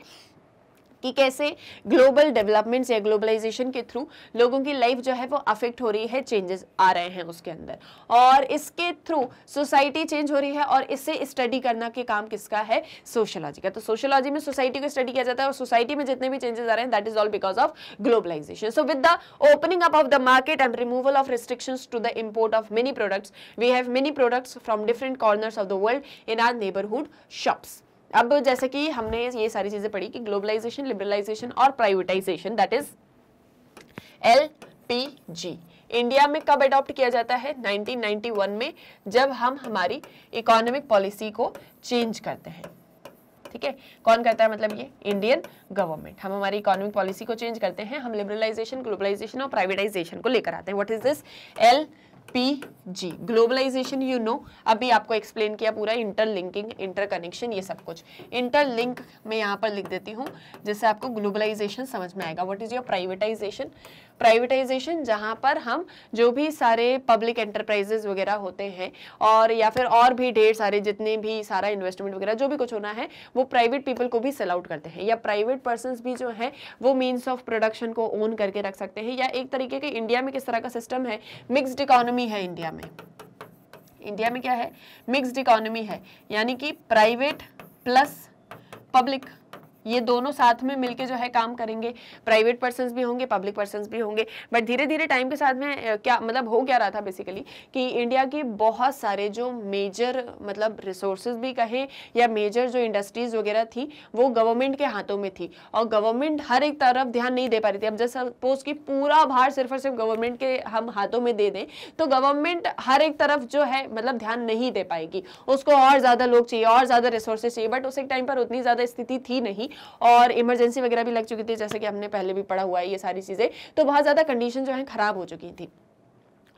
कि कैसे ग्लोबल डेवलपमेंट्स या ग्लोबलाइजेशन के थ्रू लोगों की लाइफ जो है वो अफेक्ट हो रही है चेंजेस आ रहे हैं उसके अंदर और इसके थ्रू सोसाइटी चेंज हो रही है और इससे स्टडी करना के काम किसका है सोशोलॉजी का तो सोशोलॉजी में सोसाइटी को स्टडी किया जाता है और सोसाइटी में जितने भी चेंजेस आ रहे हैं that is all because of globalization so with the opening up of the market and removal of restrictions to the import of many products we have many products from different corners of the world in our neighbourhood shops अब जैसे कि हमने ये सारी चीज़ें पढ़ी कि globalization liberalization और privatization that is L P G India में कब अडॉप्ट किया जाता है 1991 में जब हम हमारी इकोनॉमिक पॉलिसी को चेंज करते हैं ठीक है कौन करता है मतलब ये इंडियन गवर्नमेंट हम हमारी इकोनॉमिक पॉलिसी को चेंज करते हैं हम लिबरलाइजेशन ग्लोबलाइजेशन और प्राइवेटाइजेशन को लेकर आते हैं what is this L P G globalization you know अभी आपको एक्सप्लेन किया पूरा इंटरलिंकिंग इंटरकनेक्शन ये सब कुछ इंटरलिंक मैं यहाँ पर लिख देती हूँ जिससे आपको ग्लोबलाइजेशन समझ में आएगा what is your privatization privatization जहाँ पर हम जो भी सारे पब्लिक एंटरप्राइजेस वगैरह होते हैं और या फिर और भी ढेर सारे जितने भी सारा इन्वेस्टमेंट वगैरह जो भी कुछ होना है वो प्राइवेट पीपल को भी सेल आउट करते हैं या प्राइवेट पर्सन भी जो है वो मीन्स ऑफ प्रोडक्शन को ओन करके रख सकते हैं या एक तरीके के इंडिया में किस तरह का सिस्टम है मिक्सड इकोनॉमी है इंडिया में इंडिया में क्या है मिक्सड इकोनॉमी है यानी कि प्राइवेट प्लस पब्लिक ये दोनों साथ में मिलके जो है काम करेंगे प्राइवेट पर्सन भी होंगे पब्लिक पर्सन भी होंगे बट धीरे धीरे टाइम के साथ में क्या मतलब हो क्या रहा था बेसिकली कि इंडिया के बहुत सारे जो मेजर मतलब रिसोर्सेज भी कहें या मेजर जो इंडस्ट्रीज वगैरह थी वो गवर्नमेंट के हाथों में थी और गवर्नमेंट हर एक तरफ ध्यान नहीं दे पा रही थी अब जैसे सपोज कि पूरा भार सिर्फ और सिर्फ गवर्नमेंट के हम हाथों में दे दें तो गवर्नमेंट हर एक तरफ जो है मतलब ध्यान नहीं दे पाएगी उसको और ज़्यादा लोग चाहिए और ज़्यादा रिसोर्सेज चाहिए बट उस टाइम पर उतनी ज़्यादा स्थिति थी नहीं और इमरजेंसी वगैरह भी लग चुकी थी जैसे कि हमने पहले भी पढ़ा हुआ है ये सारी चीज़ें तो बहुत ज़्यादा कंडीशन जो है ख़राब हो चुकी थी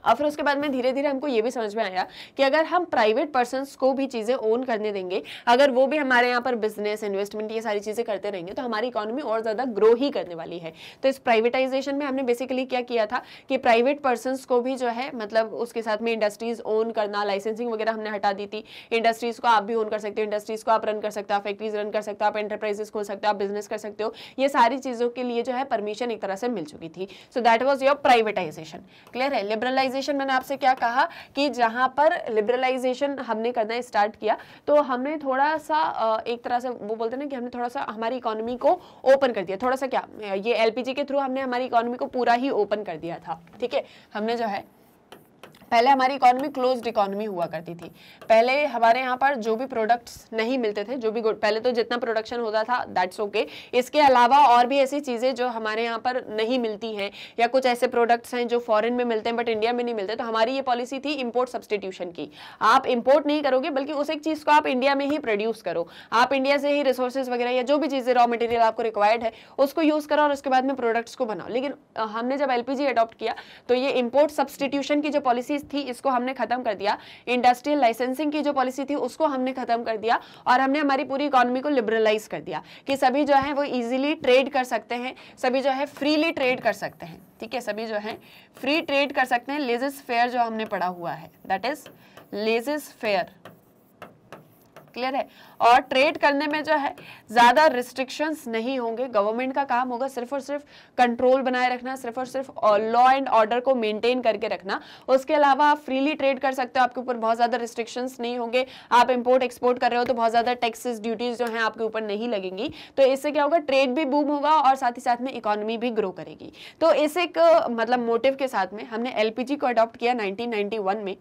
और फिर उसके बाद में धीरे धीरे हमको ये भी समझ में आया कि अगर हम प्राइवेट पर्सन को भी चीज़ें ओन करने देंगे अगर वो भी हमारे यहाँ पर बिजनेस इन्वेस्टमेंट ये सारी चीज़ें करते रहेंगे तो हमारी इकोनॉमी और ज़्यादा ग्रो ही करने वाली है तो इस प्राइवेटाइजेशन में हमने बेसिकली क्या किया था कि प्राइवेट पर्सन को भी जो है मतलब उसके साथ में इंडस्ट्रीज ओन करना लाइसेंसिंग वगैरह हमने हटा दी थी इंडस्ट्रीज को आप भी ओन कर सकते हो इंडस्ट्रीज को आप रन कर सकते हो फैक्ट्रीज रन कर सकते हो आप एंटरप्राइजेस खोल सकते हो आप बिजनेस कर सकते हो ये सारी चीज़ों के लिए जो है परमिशन एक तरह से मिल चुकी थी so that was your privatization clear है लिबरलाइजेशन लिबरलाइजेशन मैंने आपसे क्या कहा कि जहां पर लिबरलाइजेशन हमने करना स्टार्ट किया तो हमने थोड़ा सा एक तरह से वो बोलते ना कि हमने थोड़ा सा हमारी इकोनॉमी को ओपन कर दिया थोड़ा सा क्या ये एलपीजी के थ्रू हमने हमारी इकोनॉमी को पूरा ही ओपन कर दिया था ठीक है हमने जो है पहले हमारी इकोनॉमी क्लोज्ड इकोनॉमी हुआ करती थी पहले हमारे यहाँ पर जो भी प्रोडक्ट्स नहीं मिलते थे जो भी पहले तो जितना प्रोडक्शन होता था दैट्स ओके okay. इसके अलावा और भी ऐसी चीज़ें जो हमारे यहाँ पर नहीं मिलती हैं या कुछ ऐसे प्रोडक्ट्स हैं जो फॉरेन में मिलते हैं बट इंडिया में नहीं मिलते तो हमारी ये पॉलिसी थी इम्पोर्ट सब्सटीट्यूशन की आप इम्पोर्ट नहीं करोगे बल्कि उस एक चीज़ को आप इंडिया में ही प्रोड्यूस करो आप इंडिया से ही रिसोर्सेज वगैरह या जो भी चीज़ें रॉ मटेरियल आपको रिक्वायर्ड है उसको यूज़ करो और उसके बाद में प्रोडक्ट्स को बनाओ लेकिन हमने जब एल अडॉप्ट किया तो ये इम्पोर्ट सब्सटीट्यूशन की जो पॉलिसी चीज थी इसको हमने खत्म कर दिया इंडस्ट्रियल लाइसेंसिंग की जो पॉलिसी थी उसको हमने खत्म कर दिया और हमने हमारी पूरी इकोनॉमी को लिबरलाइज कर दिया कि सभी जो है वो इजिली ट्रेड कर सकते हैं सभी जो है फ्रीली ट्रेड कर सकते हैं ठीक है सभी जो है फ्री ट्रेड कर सकते हैं लेजेस फेयर जो हमने पढ़ा हुआ है that is laissez faire clear है और ट्रेड करने में जो है ज़्यादा रिस्ट्रिक्शंस नहीं होंगे गवर्नमेंट का काम होगा सिर्फ और सिर्फ कंट्रोल बनाए रखना सिर्फ और सिर्फ लॉ एंड ऑर्डर को मेनटेन करके रखना उसके अलावा आप फ्रीली ट्रेड कर सकते हो आपके ऊपर बहुत ज़्यादा रिस्ट्रिक्शंस नहीं होंगे आप इम्पोर्ट एक्सपोर्ट कर रहे हो तो बहुत ज़्यादा टैक्सेस ड्यूटीज़ जो है आपके ऊपर नहीं लगेंगी तो इससे क्या होगा ट्रेड भी बूम होगा और साथ ही साथ में इकोनॉमी भी ग्रो करेगी तो इस एक मतलब मोटिव के साथ में हमने एलपीजी को अडॉप्ट किया 1991 में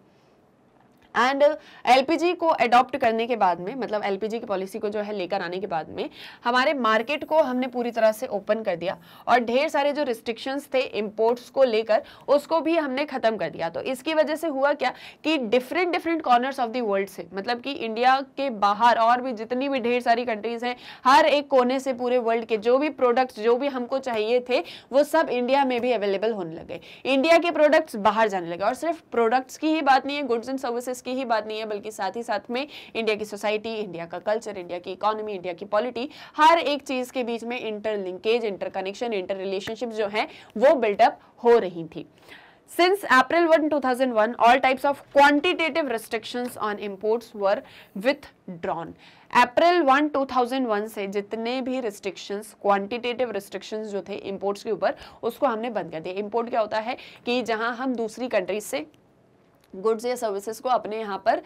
एंड एलपीजी uh, को अडोप्ट करने के बाद में मतलब एलपीजी की पॉलिसी को जो है लेकर आने के बाद में हमारे मार्केट को हमने पूरी तरह से ओपन कर दिया और ढेर सारे जो रिस्ट्रिक्शंस थे इम्पोर्ट्स को लेकर उसको भी हमने ख़त्म कर दिया तो इसकी वजह से हुआ क्या कि different different corners of the world से मतलब कि इंडिया के बाहर और भी जितनी भी ढेर सारी कंट्रीज़ हैं हर एक कोने से पूरे वर्ल्ड के जो भी प्रोडक्ट्स जो भी हमको चाहिए थे वो सब इंडिया में भी अवेलेबल होने लगे इंडिया के प्रोडक्ट्स बाहर जाने लगे और सिर्फ प्रोडक्ट्स की ही बात नहीं है गुड्स एंड सर्विसेज की ही बात नहीं है बल्कि साथ ही साथ में इंडिया की सोसाइटी इंडिया का कल्चर इंडिया की इकोनॉमी इंडिया की पॉलिटी हर एक चीज के बीच में इंटरलिंकेज इंटरकनेक्शन इंटर रिलेशनशिप जो है वो बिल्टअप हो रही थी Since April 1, 2001, types of of quantitative on on were withdrawn April 1 2001 से जितने भी रिस्ट्रिक्शंस क्वांटिटेटिव रिस्ट्रिक्शंस जो थे इंपोर्ट्स के ऊपर उसको हमने बंद कर दिया इंपोर्ट क्या होता है कि जहां हम दूसरी कंट्रीज से गुड्स या सर्विसेज को अपने यहाँ पर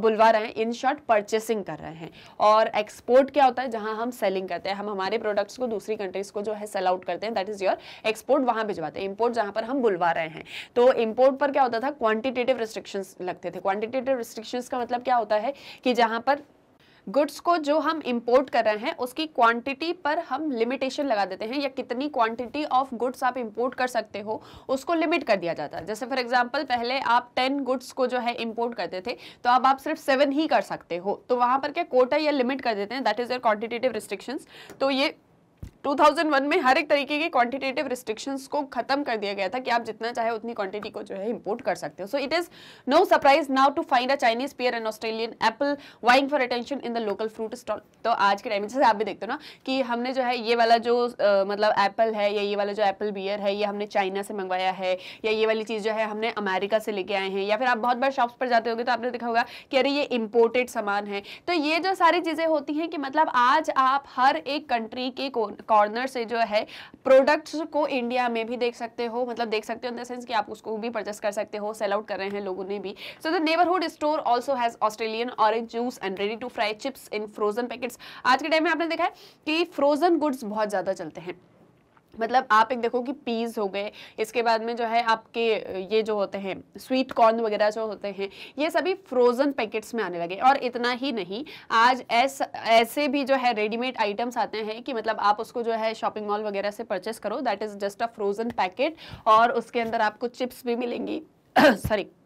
बुलवा रहे हैं इन शॉर्ट परचेसिंग कर रहे हैं और एक्सपोर्ट क्या होता है जहाँ हम सेलिंग करते हैं हम हमारे प्रोडक्ट्स को दूसरी कंट्रीज को जो है सेल आउट करते हैं दैट इज योर एक्सपोर्ट वहाँ भिजवाते हैं इम्पोर्ट जहाँ पर हम बुलवा रहे हैं तो इम्पोर्ट पर क्या होता था क्वान्टिटेटिव रिस्ट्रिक्शंस लगते थे क्वान्टिटेटिव रिस्ट्रिक्शंस का मतलब क्या होता है कि जहाँ पर गुड्स को जो हम इंपोर्ट कर रहे हैं उसकी क्वांटिटी पर हम लिमिटेशन लगा देते हैं या कितनी क्वांटिटी ऑफ गुड्स आप इंपोर्ट कर सकते हो उसको लिमिट कर दिया जाता है जैसे फॉर एग्जाम्पल पहले आप टेन गुड्स को जो है इम्पोर्ट करते थे तो अब आप सिर्फ सेवन ही कर सकते हो तो वहाँ पर क्या कोटा या लिमिट कर देते हैं that is your quantitative restrictions तो ये 2001 में हर एक तरीके के क्वांटिटेटिव रिस्ट्रिक्शंस को खत्म कर दिया गया था कि आप जितना चाहे उतनी क्वांटिटी को जो है इंपोर्ट कर सकते हो so it is no surprise now to find a Chinese pear and Australian apple vying for attention in the local fruit stall तो आज के टाइम जैसे आप भी देखते हो ना कि हमने जो है ये वाला जो आ, मतलब एप्पल है या ये वाला जो एप्पल बियर है ये हमने चाइना से मंगवाया है या ये वाली चीज़ जो है हमने अमेरिका से लेके आए हैं या फिर आप बहुत बार शॉप्स पर जाते होंगे तो आपने देखा होगा कि अरे ये इंपोर्टेड सामान है तो ये जो सारी चीज़ें होती हैं कि मतलब आज आप हर एक कंट्री के कॉर्नर से जो है प्रोडक्ट्स को इंडिया में भी देख सकते हो मतलब देख सकते हो इन द सेंस कि आप उसको भी परचेस कर सकते हो सेल आउट कर रहे हैं लोगों ने भी so the neighbourhood store also has Australian orange juice and ready to fry chips in frozen packets आज के टाइम में आपने देखा है कि फ्रोजन गुड्स बहुत ज़्यादा चलते हैं मतलब आप एक देखो कि पीज़ हो गए इसके बाद में जो है आपके ये जो होते हैं स्वीट कॉर्न वगैरह जो होते हैं ये सभी फ्रोज़न पैकेट्स में आने लगे और इतना ही नहीं आज ऐस ऐसे भी जो है रेडीमेड आइटम्स आते हैं कि मतलब आप उसको जो है शॉपिंग मॉल वगैरह से परचेस करो that is just a frozen packet और उसके अंदर आपको चिप्स भी मिलेंगी सॉरी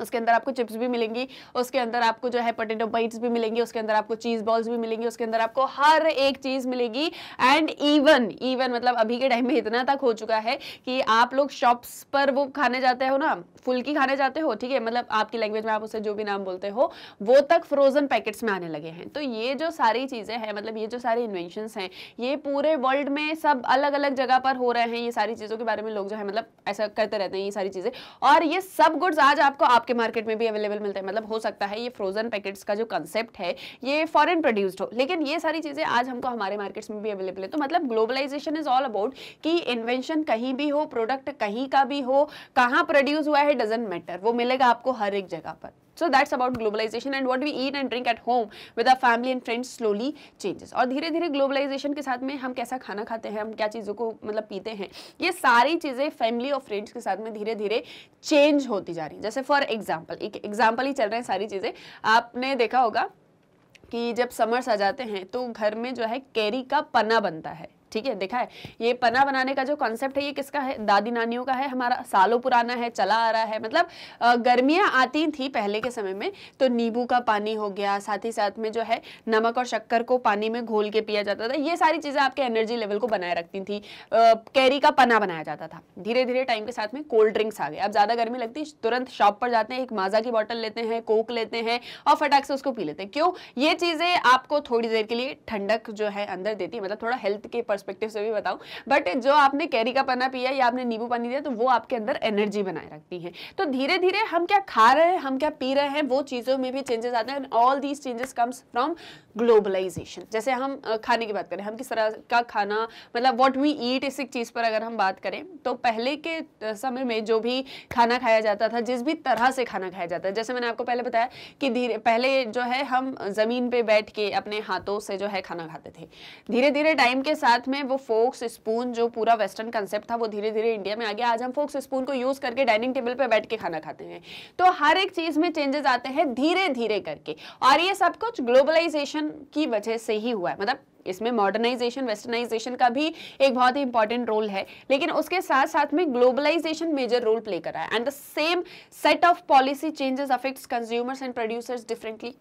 उसके अंदर आपको चिप्स भी मिलेंगी उसके अंदर आपको जो है पोटेटो बाइट्स भी मिलेंगी उसके अंदर आपको चीज़ बॉल्स भी मिलेंगी उसके अंदर आपको हर एक चीज़ मिलेगी एंड इवन इवन मतलब अभी के टाइम में इतना तक हो चुका है कि आप लोग शॉप्स पर वो खाने जाते हो ना फुल्की खाने जाते हो ठीक है मतलब आपकी लैंग्वेज में आप उसे जो भी नाम बोलते हो वो तक फ्रोजन पैकेट्स में आने लगे हैं तो ये जो सारी चीज़ें हैं मतलब ये जो सारी इन्वेंशन हैं ये पूरे वर्ल्ड में सब अलग अलग जगह पर हो रहे हैं ये सारी चीज़ों के बारे में लोग जो है मतलब ऐसा करते रहते हैं ये सारी चीज़ें और ये सब गुड्स आज आपको आप आपके मार्केट में भी अवेलेबल मिलते हैं मतलब हो सकता है ये फ्रोजन पैकेट्स का जो कंसेप्ट है ये फॉरेन प्रोड्यूस्ड हो लेकिन ये सारी चीज़ें आज हमको हमारे मार्केट्स में भी अवेलेबल है तो मतलब ग्लोबलाइजेशन इज ऑल अबाउट कि इन्वेंशन कहीं भी हो प्रोडक्ट कहीं का भी हो कहाँ प्रोड्यूस हुआ है डजेंट मैटर वो मिलेगा आपको हर एक जगह पर so that's about globalization and what we eat and drink at home with a family and friends slowly changes और धीरे धीरे ग्लोबलाइजेशन के साथ में हम कैसा खाना खाते हैं हम क्या चीज़ों को मतलब पीते हैं ये सारी चीज़ें फैमिली और फ्रेंड्स के साथ में धीरे धीरे चेंज होती जा रही है जैसे फॉर एग्जाम्पल एक एग्जाम्पल ही चल रहे हैं सारी चीज़ें आपने देखा होगा कि जब समर्स आ जाते हैं तो घर में जो है कैरी का पन्ना बनता है ठीक है देखा है ये पना बनाने का जो कॉन्सेप्ट है ये किसका है दादी नानियों का है हमारा सालों पुराना है चला आ रहा है मतलब गर्मियां आती थी पहले के समय में तो नींबू का पानी हो गया साथ ही साथ में जो है नमक और शक्कर को पानी में घोल के पिया जाता था ये सारी चीज़ें आपके एनर्जी लेवल को बनाए रखती थी कैरी का पना बनाया जाता था धीरे धीरे टाइम के साथ में कोल्ड ड्रिंक्स आ गए अब ज़्यादा गर्मी लगती तुरंत शॉप पर जाते हैं एक माजा की बॉटल लेते हैं कोक लेते हैं और फटाक से उसको पी लेते हैं क्यों ये चीज़ें आपको थोड़ी देर के लिए ठंडक जो है अंदर देती है मतलब थोड़ा हेल्थ के पर्स परस्पेक्टिव से भी बताऊँ बट जो आपने कैरी का पन्ना पिया या आपने नींबू पानी दिया तो वो आपके अंदर एनर्जी बनाए रखती है तो धीरे धीरे हम क्या खा रहे हैं हम क्या पी रहे हैं वो चीज़ों में भी चेंजेस आते हैं all these changes comes from globalization जैसे हम खाने की बात करें हम किस तरह का खाना मतलब वॉट वी ईट इस चीज़ पर अगर हम बात करें तो पहले के समय में जो भी खाना खाया जाता था जिस भी तरह से खाना खाया जाता था जैसे मैंने आपको पहले बताया कि धीरे पहले जो है हम ज़मीन पे बैठ के अपने हाथों से जो है खाना खाते थे धीरे धीरे टाइम के साथ में वो फोक्स स्पून जो पूरा वेस्टर्न कंसेप्ट था वो धीरे धीरे इंडिया में आ गया आज हम फोक्स स्पून को यूज़ करके डाइनिंग टेबल पर बैठ के खाना खाते हैं तो हर एक चीज़ में चेंजेस आते हैं धीरे धीरे करके और ये सब कुछ ग्लोबलाइजेशन की वजह से ही हुआ है मतलब इसमें मॉडर्नाइजेशन वेस्टर्नाइजेशन का भी एक बहुत ही इंपॉर्टेंट रोल है लेकिन उसके साथ साथ में ग्लोबलाइजेशन मेजर रोल प्ले कर रहा है and the same set of policy changes affects consumers and producers differently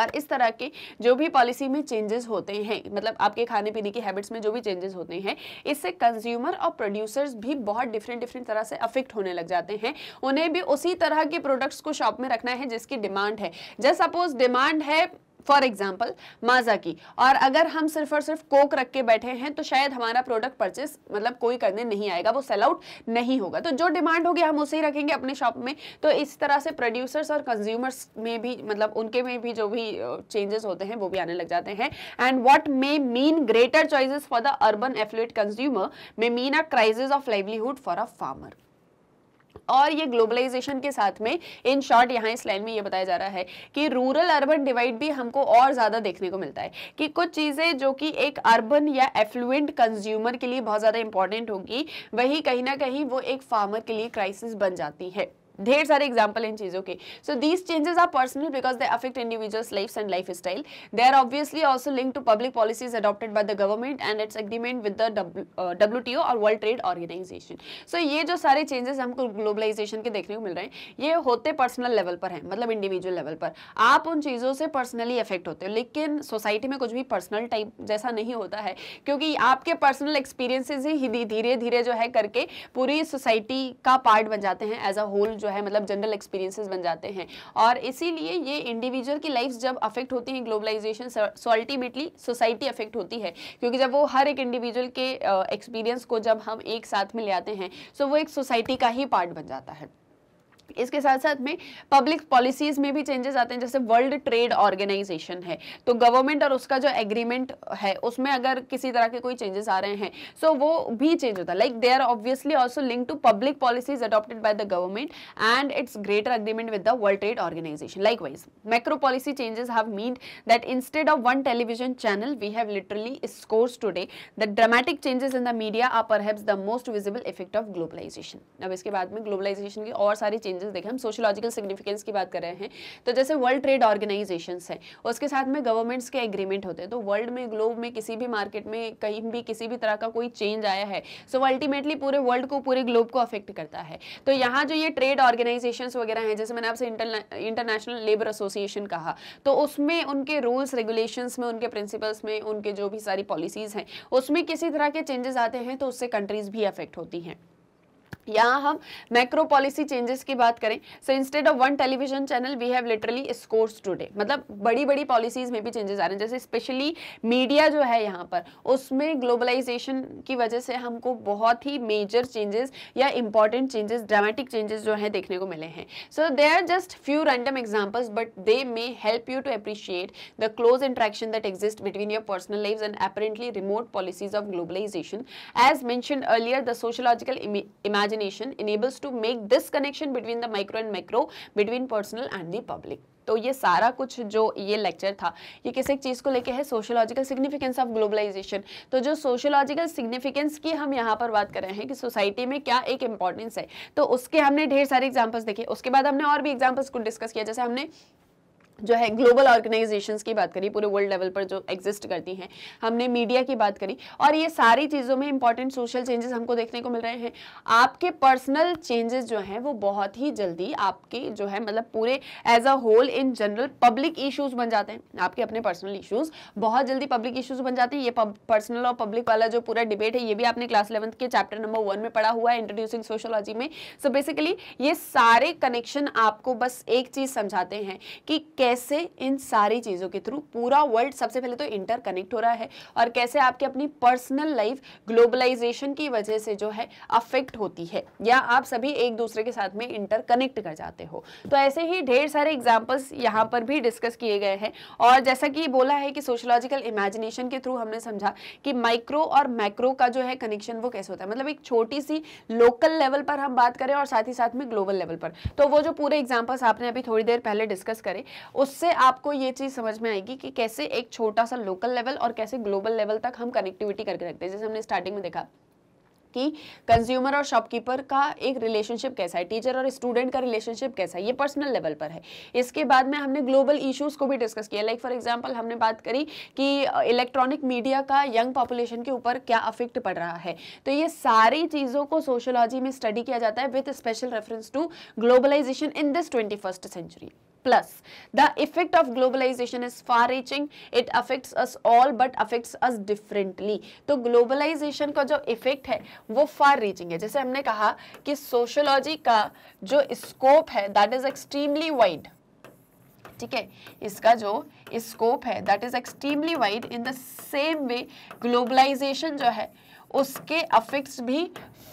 और इस तरह के जो भी पॉलिसी में चेंजेस होते हैं मतलब आपके खाने पीने की हैबिट्स में जो भी चेंजेस होते हैं इससे कंज्यूमर और प्रोड्यूसर्स भी बहुत डिफरेंट डिफरेंट तरह से अफेक्ट होने लग जाते हैं उन्हें भी उसी तरह के प्रोडक्ट्स को शॉप में रखना है जिसकी डिमांड है जस्ट सपोज डिमांड है फॉर एग्जाम्पल माजा की और अगर हम सिर्फ और सिर्फ कोक रख के बैठे हैं तो शायद हमारा प्रोडक्ट परचेस मतलब कोई करने नहीं आएगा वो सेल आउट नहीं होगा तो जो डिमांड होगी हम उसे ही रखेंगे अपने शॉप में तो इस तरह से प्रोड्यूसर्स और कंज्यूमर्स में भी मतलब उनके में भी जो भी चेंजेस होते हैं वो भी आने लग जाते हैं and what may mean greater choice for the urban affluent consumer may mean a crisis of livelihood for a farmer और ये ग्लोबलाइजेशन के साथ में इन शॉर्ट यहाँ इस लाइन में ये बताया जा रहा है कि रूरल अर्बन डिवाइड भी हमको और ज़्यादा देखने को मिलता है कि कुछ चीज़ें जो कि एक अर्बन या एफ्लुएंट कंज्यूमर के लिए बहुत ज़्यादा इंपॉर्टेंट होगी वही कहीं ना कहीं वो एक फार्मर के लिए क्राइसिस बन जाती है ढेर सारे एग्जाम्पल इन चीज़ों के so these changes are personal because they affect individuals life and life style they are obviously also link to public policies adopted by the government and its agreement with the W T O और World Trade organisation सो ये जो सारे changes हमको globalisation के देखने को मिल रहे हैं ये होते पर्सनल लेवल पर हैं मतलब इंडिविजुअल लेवल पर आप उन चीज़ों से पर्सनली अफेक्ट होते हो लेकिन सोसाइटी में कुछ भी पर्सनल टाइप जैसा नहीं होता है क्योंकि आपके पर्सनल एक्सपीरियंसेस ही धीरे धीरे जो है करके पूरी सोसाइटी का पार्ट बन जाते हैं एज अ होल जो है मतलब जनरल एक्सपीरियंसेस बन जाते हैं और इसीलिए ये इंडिविजुअल की लाइफ जब अफेक्ट होती हैं globalization so ultimately society affect होती है क्योंकि जब वो हर एक इंडिविजुअल के एक्सपीरियंस को जब हम एक साथ में ले आते हैं सो वो एक सोसाइटी का ही पार्ट बन जाता है इसके साथ साथ में पब्लिक पॉलिसीज में भी चेंजेस आते हैं जैसे वर्ल्ड ट्रेड ऑर्गेनाइजेशन है तो गवर्नमेंट और उसका जो एग्रीमेंट है उसमें अगर किसी तरह के कोई चेंजेस आ रहे हैं सो so वो भी चेंज होता है like they are obviously also link to public policies adopted by the government and its greater agreement with the World Trade Organization likewise macro policy changes have mean that instead of one television channel we have literally scores today the dramatic changes in the media are perhaps the most visible effect of globalization अब इसके बाद में globalisation की और सारी change changes देखें हम sociological significance की बात कर रहे हैं तो जैसे वर्ल्ड ट्रेड ऑर्गेनाइजेशन है उसके साथ में गवर्नमेंट्स के एग्रीमेंट होते हैं तो वर्ल्ड में ग्लोब में किसी भी मार्केट में कहीं भी किसी भी तरह का कोई चेंज आया है सो so, अल्टीमेटली पूरे वर्ल्ड को पूरे ग्लोब को अफेक्ट करता है तो यहाँ जो ये ट्रेड ऑर्गेनाइजेशन वगैरह हैं जैसे मैंने आपसे इंटरनेशनल लेबर एसोसिएशन कहा तो उसमें उनके रूल्स रेगुलेशन में उनके प्रिंसिपल्स में उनके जो भी सारी पॉलिसीज हैं उसमें किसी तरह के चेंजेस आते हैं तो उससे कंट्रीज भी अफेक्ट होती हैं यहाँ हम मैक्रो पॉलिसी चेंजेस की बात करें so instead of one television channel we have literally scores today मतलब बड़ी बड़ी पॉलिसीज में भी चेंजेस आ रहे हैं जैसे स्पेशली मीडिया जो है यहाँ पर उसमें ग्लोबलाइजेशन की वजह से हमको बहुत ही मेजर चेंजेस या इंपॉर्टेंट चेंजेस ड्रामेटिक चेंजेस जो है देखने को मिले हैं so they are just few random examples but they may help you to appreciate the close interaction that exist between your personal life and apparently remote policies of globalization as mentioned earlier the sociological image imagination enables to make this connection between the micro and macro, between personal and the public. तो ये सारा कुछ जो ये lecture था ये किस एक चीज़ को लेके है सोशियोलॉजिकल सिग्निफिकेंस ऑफ ग्लोबलाइजेशन तो जो सोशियोलॉजिकल सिग्निफिकेंस की हम यहाँ पर बात कर रहे हैं कि सोसाइटी में क्या एक इंपॉर्टेंस है तो उसके हमने ढेर सारे एग्जांपल्स देखे उसके बाद हमने और भी एग्जांपल्स को डिस्कस किया जैसे हमने जो है ग्लोबल ऑर्गेनाइजेशंस की बात करी पूरे वर्ल्ड लेवल पर जो एग्जिस्ट करती हैं हमने मीडिया की बात करी और ये सारी चीज़ों में इंपॉर्टेंट सोशल चेंजेस हमको देखने को मिल रहे हैं आपके पर्सनल चेंजेस जो हैं वो बहुत ही जल्दी आपके जो है मतलब पूरे as a whole in general public issues बन जाते हैं आपके अपने पर्सनल इशूज़ बहुत जल्दी पब्लिक इशूज़ बन जाते हैं ये पर्सनल और पब्लिक वाला जो पूरा डिबेट है ये भी आपने क्लास इलेवंथ के चैप्टर नंबर वन में पढ़ा हुआ है इंट्रोड्यूसिंग सोशोलॉजी में सो बेसिकली ये सारे कनेक्शन आपको बस एक चीज़ समझाते हैं कि कैसे कैसे इन सारी चीज़ों के थ्रू पूरा वर्ल्ड सबसे पहले तो इंटरकनेक्ट हो रहा है और कैसे आपकी अपनी पर्सनल लाइफ ग्लोबलाइजेशन की वजह से जो है अफेक्ट होती है या आप सभी एक दूसरे के साथ में इंटरकनेक्ट कर जाते हो तो ऐसे ही ढेर सारे एग्जाम्पल्स यहाँ पर भी डिस्कस किए गए हैं और जैसा कि बोला है कि सोशोलॉजिकल इमेजिनेशन के थ्रू हमने समझा कि माइक्रो और मैक्रो का जो है कनेक्शन वो कैसे होता है मतलब एक छोटी सी लोकल लेवल पर हम बात करें और साथ ही साथ में ग्लोबल लेवल पर तो वो जो पूरे एग्जाम्पल्स आपने अभी थोड़ी देर पहले डिस्कस करें उससे आपको ये चीज़ समझ में आएगी कि कैसे एक छोटा सा लोकल लेवल और कैसे ग्लोबल लेवल तक हम कनेक्टिविटी करके रखते हैं जैसे हमने स्टार्टिंग में देखा कि कंज्यूमर और शॉपकीपर का एक रिलेशनशिप कैसा है टीचर और स्टूडेंट का रिलेशनशिप कैसा है ये पर्सनल लेवल पर है इसके बाद में हमने ग्लोबल इश्यूज को भी डिस्कस किया लाइक फॉर एग्जांपल हमने बात करी कि इलेक्ट्रॉनिक मीडिया का यंग पॉपुलेशन के ऊपर क्या अफेक्ट पड़ रहा है तो ये सारी चीज़ों को सोशोलॉजी में स्टडी किया जाता है with special reference to globalization in this twenty century plus the effect of globalization is far reaching it affects us all but affects us differently to globalization ka jo effect hai wo far reaching hai jaise humne kaha ki sociology ka jo scope hai that is extremely wide ठीक है इसका जो scope है that is extremely wide in the same way globalization जो है उसके affects भी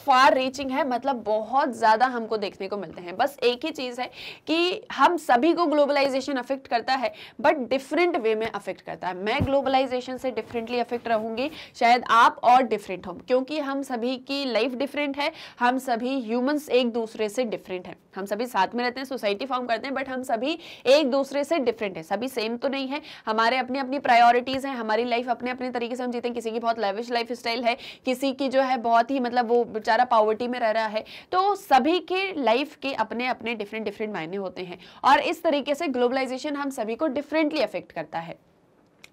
far reaching है मतलब बहुत ज़्यादा हमको देखने को मिलते हैं बस एक ही चीज़ है कि हम सभी को ग्लोबलाइजेशन अफेक्ट करता है बट डिफरेंट वे में अफेक्ट करता है मैं ग्लोबलाइजेशन से डिफरेंटली अफेक्ट रहूंगी शायद आप और डिफरेंट हो क्योंकि हम सभी की लाइफ डिफरेंट है हम सभी ह्यूमंस एक दूसरे से डिफरेंट है हम सभी साथ में रहते हैं सोसाइटी फॉर्म करते हैं बट हम सभी एक दूसरे से डिफरेंट है सभी सेम तो नहीं है हमारे अपनी अपनी प्रायोरिटीज़ हैं हमारी लाइफ अपने अपने तरीके से हम जीते हैं किसी की बहुत लेविश लाइफ स्टाइल है किसी की जो है बहुत ही मतलब वो बेचारा बेचारा पॉवर्टी में रह रहा है तो सभी के लाइफ के अपने अपने डिफरेंट डिफरेंट मायने होते हैं और इस तरीके से ग्लोबलाइजेशन हम सभी को डिफरेंटली अफेक्ट करता है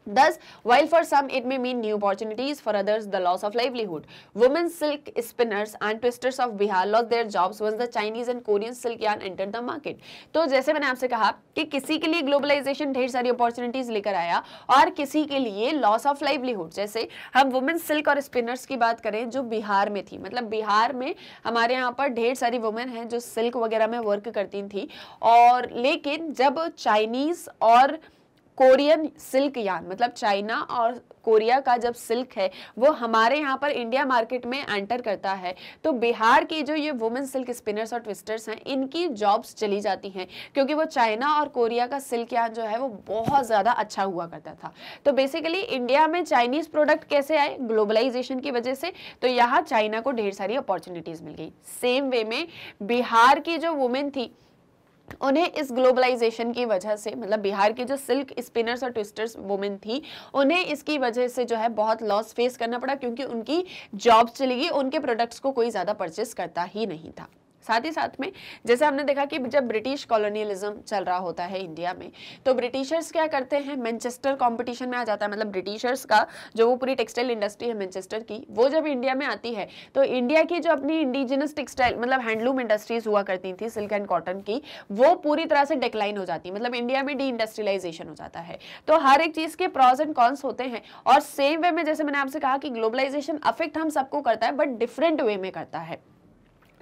Thus, while for some it may mean new opportunities, for others the loss of livelihood. Women silk spinners and twisters of Bihar lost their jobs once the Chinese and Korean silk yarn entered the market. तो जैसे मैंने आपसे कहा कि किसी के लिए globalisation ढेर सारी अपॉर्चुनिटीज लेकर आया और किसी के लिए लॉस ऑफ लाइवलीहुड जैसे हम वुमेन सिल्क और स्पिनर्स की बात करें जो बिहार में थी मतलब बिहार में हमारे यहाँ पर ढेर सारी वुमेन हैं जो सिल्क वगैरह में वर्क करती थी और लेकिन जब चाइनीज़ और कोरियन सिल्क यान मतलब चाइना और कोरिया का जब सिल्क है वो हमारे यहाँ पर इंडिया मार्केट में एंटर करता है तो बिहार की जो ये वुमेन सिल्क स्पिनर्स और ट्विस्टर्स हैं इनकी जॉब्स चली जाती हैं क्योंकि वो चाइना और कोरिया का सिल्क यान जो है वो बहुत ज़्यादा अच्छा हुआ करता था तो बेसिकली इंडिया में चाइनीज़ प्रोडक्ट कैसे आए ग्लोबलाइजेशन की वजह से तो यहाँ चाइना को ढेर सारी अपॉर्चुनिटीज़ मिल गई सेम वे में बिहार की जो वुमेन थी उन्हें इस ग्लोबलाइजेशन की वजह से मतलब बिहार के जो सिल्क स्पिनर्स और ट्विस्टर्स वुमेन थी उन्हें इसकी वजह से जो है बहुत लॉस फेस करना पड़ा क्योंकि उनकी जॉब्स चली गई उनके प्रोडक्ट्स को कोई ज़्यादा परचेस करता ही नहीं था साथ ही साथ में जैसे हमने देखा कि जब ब्रिटिश कॉलोनियलिज्म चल रहा होता है इंडिया में तो ब्रिटिशर्स क्या करते हैं मैनचेस्टर कॉम्पिटिशन में आ जाता है मतलब ब्रिटिशर्स का जो वो पूरी टेक्सटाइल इंडस्ट्री है मैनचेस्टर की वो जब इंडिया में आती है तो इंडिया की जो अपनी इंडिजिनस टेक्सटाइल मतलब हैंडलूम इंडस्ट्रीज हुआ करती थी सिल्क एंड कॉटन की वो पूरी तरह से डिक्लाइन हो जाती है मतलब इंडिया में डी इंडस्ट्रियलाइजेशन हो जाता है तो हर एक चीज़ के प्रॉज एंड कॉन्स होते हैं और सेम वे में जैसे मैंने आपसे कहा कि ग्लोबलाइजेशन अफेक्ट हम सबको करता है बट डिफरेंट वे में करता है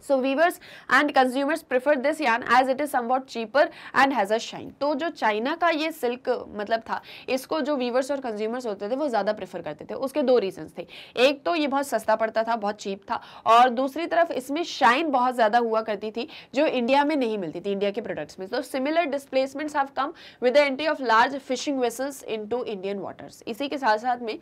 so weavers and consumers prefer this yarn as it is somewhat cheaper and has a shine तो जो चाइना का ये सिल्क मतलब था इसको जो वीवर्स और कंज्यूमर्स होते थे वो ज़्यादा प्रेफर करते थे उसके दो रीजन थे एक तो ये बहुत सस्ता पड़ता था बहुत चीप था और दूसरी तरफ इसमें शाइन बहुत ज़्यादा हुआ करती थी जो इंडिया में नहीं मिलती थी इंडिया के प्रोडक्ट्स में तो similar displacements have come with the entry of large fishing vessels into Indian waters इसी के साथ साथ में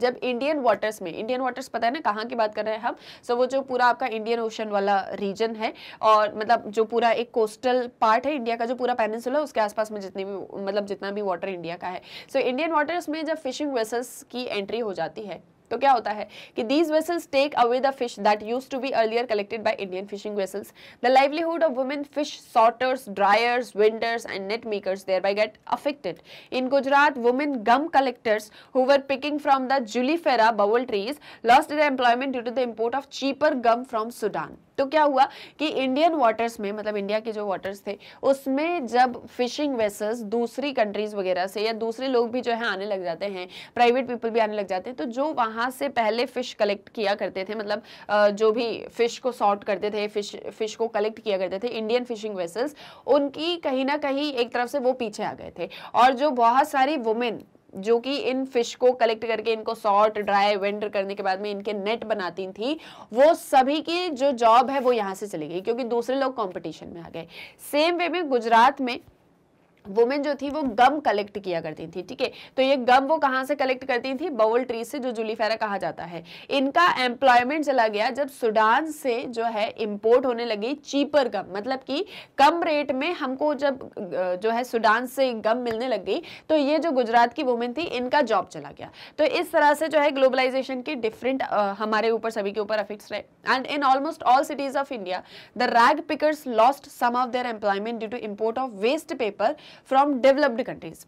जब इंडियन वाटर्स में इंडियन वाटर्स पता है ना कहाँ की बात कर रहे हैं हम सो so, वो जो पूरा आपका इंडियन ओशन वाला रीजन है और मतलब जो पूरा एक कोस्टल पार्ट है इंडिया का जो पूरा पेनिसुला उसके आसपास में जितनी भी मतलब जितना भी वाटर इंडिया का है सो इंडियन वाटर्स में जब फिशिंग वेसल्स की एंट्री हो जाती है तो क्या होता है कि these vessels take away the fish that used to be earlier collected by Indian fishing vessels the livelihood of women fish sorters dryers winders and net makers thereby get affected in Gujarat women gum collectors who were picking from the juliflora babul trees lost the employment due to the import of cheaper gum from Sudan तो क्या हुआ कि Indian waters में मतलब India के जो waters थे उसमें जब फिशिंग वेसल्स दूसरी कंट्रीज वगैरह से या दूसरे लोग भी जो है आने लग जाते हैं प्राइवेट पीपल भी आने लग जाते हैं तो जो वहां से पहले फिश कलेक्ट किया करते थे मतलब जो भी फिश को सॉर्ट करते थे फिश फिश को कलेक्ट किया करते थे इंडियन फिशिंग वेसल्स उनकी कहीं ना कहीं एक तरफ से वो पीछे आ गए थे और जो बहुत सारी वुमेन जो कि इन फिश को कलेक्ट करके इनको सॉर्ट ड्राई वेंडर करने के बाद में इनके नेट बनाती थी वो सभी की जो जॉब है वो यहां से चली गई क्योंकि दूसरे लोग कॉम्पिटिशन में आ गए सेम वे में गुजरात में वुमेन जो थी वो गम कलेक्ट किया करती थी ठीक है तो ये गम वो कहाँ से कलेक्ट करती थी बवल ट्री से जो जुलीफेरा कहा जाता है इनका एम्प्लॉयमेंट चला गया जब सुडान से जो है इम्पोर्ट होने लगी चीपर गम मतलब कि कम रेट में हमको जब जो है सुडान से गम मिलने लग गई तो ये जो गुजरात की वुमेन थी इनका जॉब चला गया तो इस तरह से जो है ग्लोबलाइजेशन के डिफरेंट हमारे ऊपर सभी के ऊपर अफिक्स रहे and in almost all cities of India the rag pickers lost some of their employment due to import of waste paper from developed countries.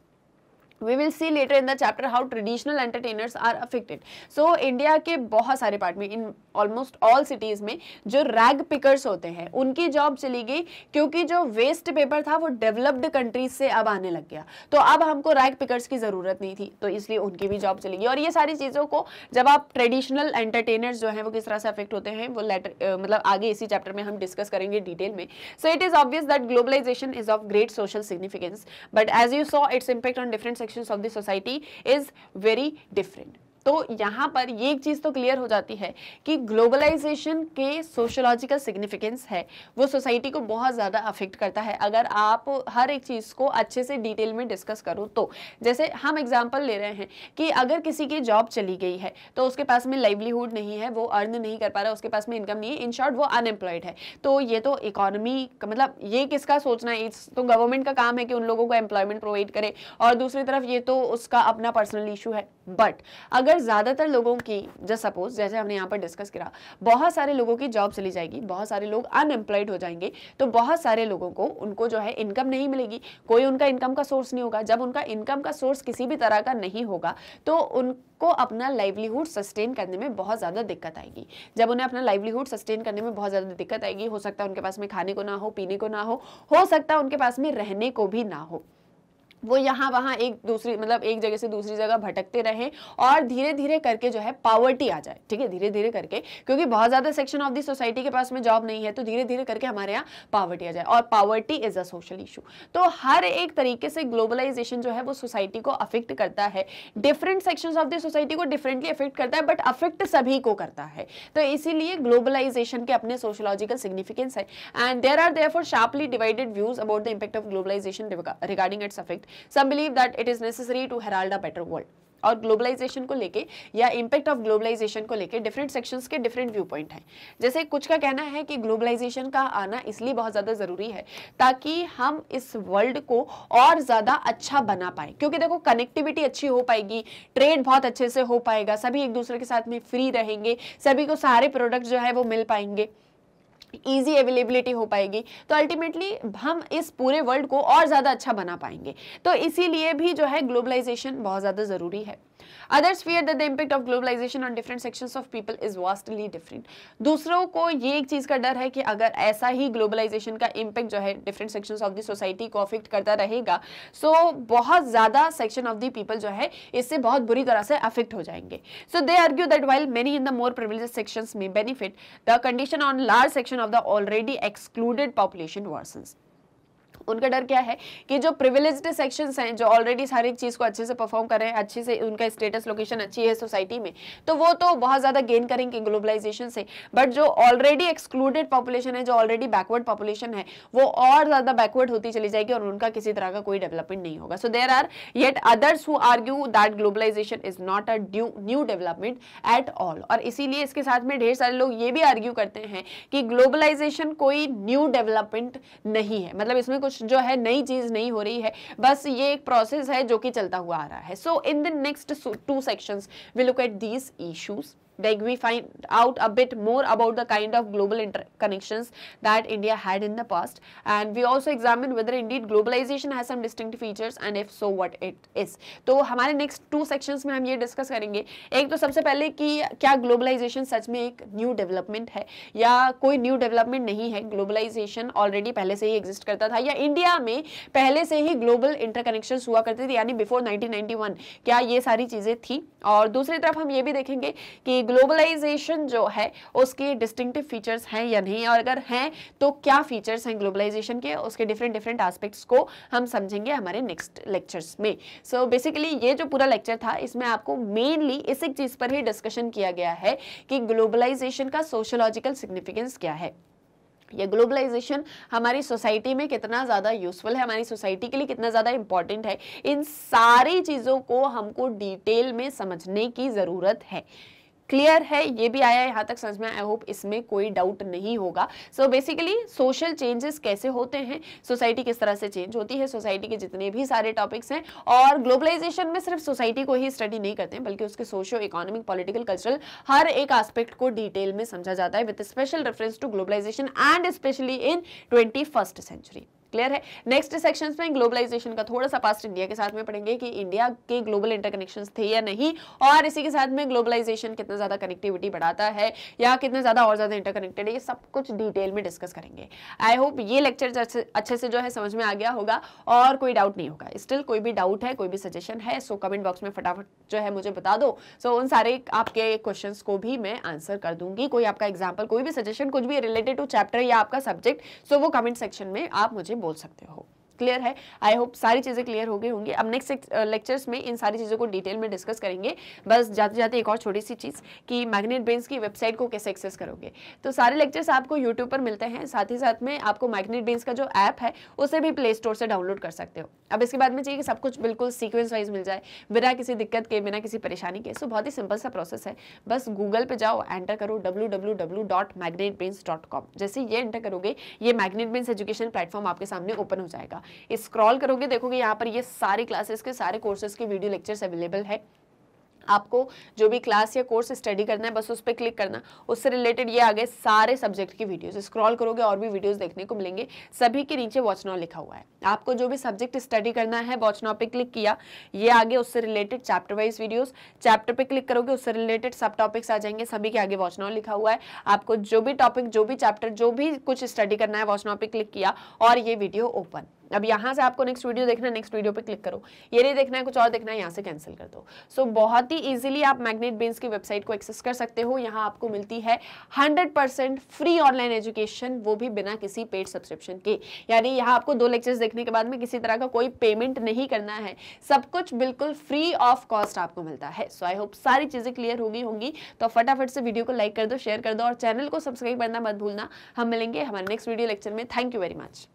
we will see later in the chapter how traditional entertainers are affected so india के बहुत सारे part में in almost all cities में जो rag pickers होते हैं उनकी job चली गई क्योंकि जो वेस्ट पेपर था वो डेवलप्ड कंट्रीज से अब आने लग गया तो अब हमको रैग पिकर्स की ज़रूरत नहीं थी तो इसलिए उनकी भी जॉब चली गई और ये सारी चीज़ों को जब आप ट्रेडिशनल एंटरटेनर्स जो हैं वो किस तरह से अफेक्ट होते हैं वो लेटर मतलब आगे इसी चैप्टर में हम डिस्कस करेंगे डिटेल में so it is obvious that globalization is of great social significance but as you saw its impact on different sections of the society is very different. तो यहाँ पर ये एक चीज़ तो क्लियर हो जाती है कि ग्लोबलाइजेशन के सोशोलॉजिकल सिग्निफिकेंस है वो सोसाइटी को बहुत ज़्यादा अफेक्ट करता है अगर आप हर एक चीज़ को अच्छे से डिटेल में डिस्कस करो तो जैसे हम एग्जाम्पल ले रहे हैं कि अगर किसी की जॉब चली गई है तो उसके पास में लाइवलीहुड नहीं है वो अर्न नहीं कर पा रहा उसके पास में इनकम नहीं है इन शॉर्ट वो अनएम्प्लॉयड है तो ये तो इकोनॉमी मतलब ये किसका सोचना है तो गवर्नमेंट का काम है कि उन लोगों को एम्प्लॉयमेंट प्रोवाइड करे और दूसरी तरफ ये तो उसका अपना पर्सनल इशू है बट अगर ज़्यादातर लोगों की जस्ट सपोज जैसे हमने यहाँ पर डिस्कस करा बहुत सारे लोगों की जॉब चली जाएगी बहुत सारे लोग अनएम्प्लॉयड हो जाएंगे तो बहुत सारे लोगों को उनको जो है इनकम नहीं मिलेगी कोई उनका इनकम का सोर्स नहीं होगा जब उनका इनकम का सोर्स किसी भी तरह का नहीं होगा तो उनको अपना लाइवलीहुड सस्टेन करने में बहुत ज़्यादा दिक्कत आएगी जब उन्हें अपना लाइवलीहुड सस्टेन करने में बहुत ज़्यादा दिक्कत आएगी हो सकता है उनके पास में खाने को ना हो पीने को ना हो हो सकता है उनके पास में रहने को भी ना हो वो यहाँ वहाँ एक दूसरी मतलब एक जगह से दूसरी जगह भटकते रहें और धीरे धीरे करके जो है पावर्टी आ जाए ठीक है धीरे धीरे करके क्योंकि बहुत ज़्यादा सेक्शन ऑफ दी सोसाइटी के पास में जॉब नहीं है तो धीरे धीरे करके हमारे यहाँ पावर्टी आ जाए और poverty is a social issue तो हर एक तरीके से ग्लोबलाइजेशन जो है वो सोसाइटी को अफेक्ट करता है different section of the society को डिफरेंटली अफेक्ट करता है बट अफेक्ट सभी को करता है तो इसीलिए ग्लोबलाइजेशन के अपने सोशोलॉजिकल सिग्निफिकेंस है and there are there sharply divided views about the impact of globalization regarding its affect some believe that it is necessary to herald a better world और ग्लोबलाइजेशन को लेके या इंपैक्ट ऑफ ग्लोबलाइजेशन को लेके different sections के different view point हैं जैसे कुछ का कहना है कि ग्लोबलाइजेशन का आना इसलिए बहुत ज़्यादा ज़रूरी है ताकि हम इस वर्ल्ड को और ज़्यादा अच्छा बना पाए क्योंकि देखो कनेक्टिविटी अच्छी हो पाएगी ट्रेड बहुत अच्छे से हो पाएगा सभी एक दूसरे के साथ में फ्री रहेंगे सभी को सारे प्रोडक्ट जो है वो मिल पाएंगे ईजी अवेलेबिलिटी हो पाएगी तो अल्टीमेटली हम इस पूरे वर्ल्ड को और ज़्यादा अच्छा बना पाएंगे तो इसीलिए भी जो है ग्लोबलाइजेशन बहुत ज़्यादा ज़रूरी है others fear that the impact of globalization on different sections of people is vastly different दूसरों को ये एक चीज़ का डर है कि अगर ऐसा ही ग्लोबलाइजेशन का इम्पैक्ट जो है different sections of the society को अफेक्ट करता रहेगा सो so, बहुत ज़्यादा सेक्शन ऑफ द पीपल जो है इससे बहुत बुरी तरह से अफेक्ट हो जाएंगे so they argue that while many in the more privilege sections में benefit the condition on large section of the already excluded population worsens उनका डर क्या है कि जो प्रिविलेज सेक्शन हैं जो ऑलरेडी हर एक चीज़ को अच्छे से परफॉर्म कर रहे हैं अच्छे से उनका स्टेटस लोकेशन अच्छी है सोसाइटी में तो वो तो बहुत ज़्यादा गेन करेंगे ग्लोबलाइजेशन से बट जो ऑलरेडी एक्सक्लूडेड पॉपुलेशन है जो ऑलरेडी बैकवर्ड पॉपुलेशन है वो और ज़्यादा बैकवर्ड होती चली जाएगी और उनका किसी तरह का कोई डेवलपमेंट नहीं होगा so there are yet others who argue that globalization is not a due new development at all और इसीलिए इसके साथ में ढेर सारे लोग ये भी आर्ग्यू करते हैं कि ग्लोबलाइजेशन कोई न्यू डेवलपमेंट नहीं है मतलब इसमें कुछ कुछ जो है नई चीज़ नहीं हो रही है बस ये एक प्रोसेस है जो कि चलता हुआ आ रहा है so in the next two sections we look at these issues like we find out a bit more about the kind of global interconnections that India had in the past and we also examine whether indeed globalization has some distinct features and if so what it is to hamare next two sections mein hum ye discuss karenge ek to sabse pehle ki kya globalization sach mein ek new development hai ya koi new development nahi hai globalization already pehle se hi exist karta tha ya india mein pehle se hi global interconnections hua karte the yani before 1991 kya ye sari cheeze thi aur dusri taraf hum ye bhi dekhenge ki globalization जो है उसके distinctive features हैं या नहीं और अगर हैं तो क्या फीचर्स हैं ग्लोबलाइजेशन के उसके डिफरेंट डिफरेंट एस्पेक्ट्स को हम समझेंगे हमारे नेक्स्ट लेक्चर्स में सो so, बेसिकली ये जो पूरा लेक्चर था इसमें आपको मेनली इस एक चीज़ पर ही डिस्कशन किया गया है कि ग्लोबलाइजेशन का सोशोलॉजिकल सिग्निफिकेंस क्या है ये ग्लोबलाइजेशन हमारी सोसाइटी में कितना ज़्यादा यूज़फुल है हमारी सोसाइटी के लिए कितना ज़्यादा इम्पॉर्टेंट है इन सारी चीज़ों को हमको डिटेल में समझने की ज़रूरत है क्लियर है ये भी आया यहाँ तक समझ में आई होप इसमें कोई डाउट नहीं होगा सो बेसिकली सोशल चेंजेस कैसे होते हैं सोसाइटी किस तरह से चेंज होती है सोसाइटी के जितने भी सारे टॉपिक्स हैं और ग्लोबलाइजेशन में सिर्फ सोसाइटी को ही स्टडी नहीं करते हैं बल्कि उसके सोशो इकोनॉमिक पॉलिटिकल कल्चरल हर एक आस्पेक्ट को डिटेल में समझा जाता है with special reference to globalization and specially in twenty century clear है नेक्स्ट सेक्शन में ग्लोबलाइजेशन का थोड़ा सा पास्ट इंडिया के साथ में पढ़ेंगे कि इंडिया के ग्लोबल इंटरकनेक्शन थे या नहीं और इसी के साथ में ग्लोबलाइजेशन कितना ज़्यादा कनेक्टिविटी बढ़ाता है या कितना ज़्यादा और ज़्यादा इंटरकनेक्टेड है ये सब कुछ डिटेल में डिस्कस करेंगे आई होप ये लेक्चर अच्छे से जो है समझ में आ गया होगा और कोई डाउट नहीं होगा स्टिल कोई भी डाउट है कोई भी सजेशन है सो कमेंट बॉक्स में फटाफट जो है मुझे बता दो सो उन सारे आपके क्वेश्चन को भी मैं आंसर कर दूंगी कोई आपका एग्जाम्पल कोई भी सजेशन कुछ भी रिलेटेड टू चैप्टर या आपका सब्जेक्ट सो वो कमेंट सेक्शन में आप मुझे बोल सकते हो क्लियर है आई होप सारी चीज़ें क्लियर हो गई होंगी अब नेक्स्ट लेक्चर्स uh, में इन सारी चीज़ों को डिटेल में डिस्कस करेंगे बस जाते जाते एक और छोटी सी चीज़ कि मैग्नेट बेंस की वेबसाइट को कैसे एक्सेस करोगे तो सारे लेक्चर्स आपको यूट्यूब पर मिलते हैं साथ ही साथ में आपको मैग्नेट बेंस का जो ऐप है उसे भी प्ले स्टोर से डाउनलोड कर सकते हो अब इसके बाद में चाहिए कि सब कुछ बिल्कुल सीक्वेंस वाइज मिल जाए बिना किसी दिक्कत के बिना किसी परेशानी के सो बहुत ही सिंपल सा प्रोसेस है बस गूगल पर जाओ एंटर करो डब्ल्यू जैसे ये एंटर करोगे ये मैग्नेट बेंस एजुकेशन प्लेटफॉर्म आपके सामने ओपन हो जाएगा स्क्रॉल करोगे देखोगे यहाँ पर ये सारे क्लासेस के सारे कोर्सेज के वीडियो लेक्चर्स अवेलेबल है आपको जो भी क्लास या कोर्स स्टडी करना है बस उस पर क्लिक करना उससे रिलेटेड ये आ गए सारे सब्जेक्ट की वीडियोस स्क्रॉल करोगे और भी वीडियोस देखने को मिलेंगे सभी के नीचे वॉच नाउ लिखा हुआ है आपको जो भी सब्जेक्ट स्टडी करना है वॉच नाउ पे क्लिक किया ये आगे उससे related chapter wise videos chapter पे क्लिक करोगे उससे रिलेटेड सब टॉपिक्स आ जाएंगे सभी के आगे वॉच नाउ लिखा हुआ है आपको जो भी टॉपिक जो भी चैप्टर जो भी कुछ स्टडी करना है वॉच नाउ पे क्लिक किया और ये वीडियो ओपन अब यहाँ से आपको नेक्स्ट वीडियो देखना है नेक्स्ट वीडियो पे क्लिक करो ये नहीं देखना है कुछ और देखना है यहाँ से कैंसिल कर दो सो so, बहुत ही इजीली आप मैग्नेट बेन्स की वेबसाइट को एक्सेस कर सकते हो यहाँ आपको मिलती है 100% फ्री ऑनलाइन एजुकेशन वो भी बिना किसी पेड सब्सक्रिप्शन के यानी यहाँ आपको दो लेक्चर्स देखने के बाद में किसी तरह का कोई पेमेंट नहीं करना है सब कुछ बिल्कुल फ्री ऑफ कॉस्ट आपको मिलता है सो आई होप सारी चीज़ें क्लियर होगी होंगी तो फटाफट से वीडियो को लाइक कर दो शेयर कर दो और चैनल को सब्सक्राइब करना मत भूलना हम मिलेंगे हमारे नेक्स्ट वीडियो लेक्चर में थैंक यू वेरी मच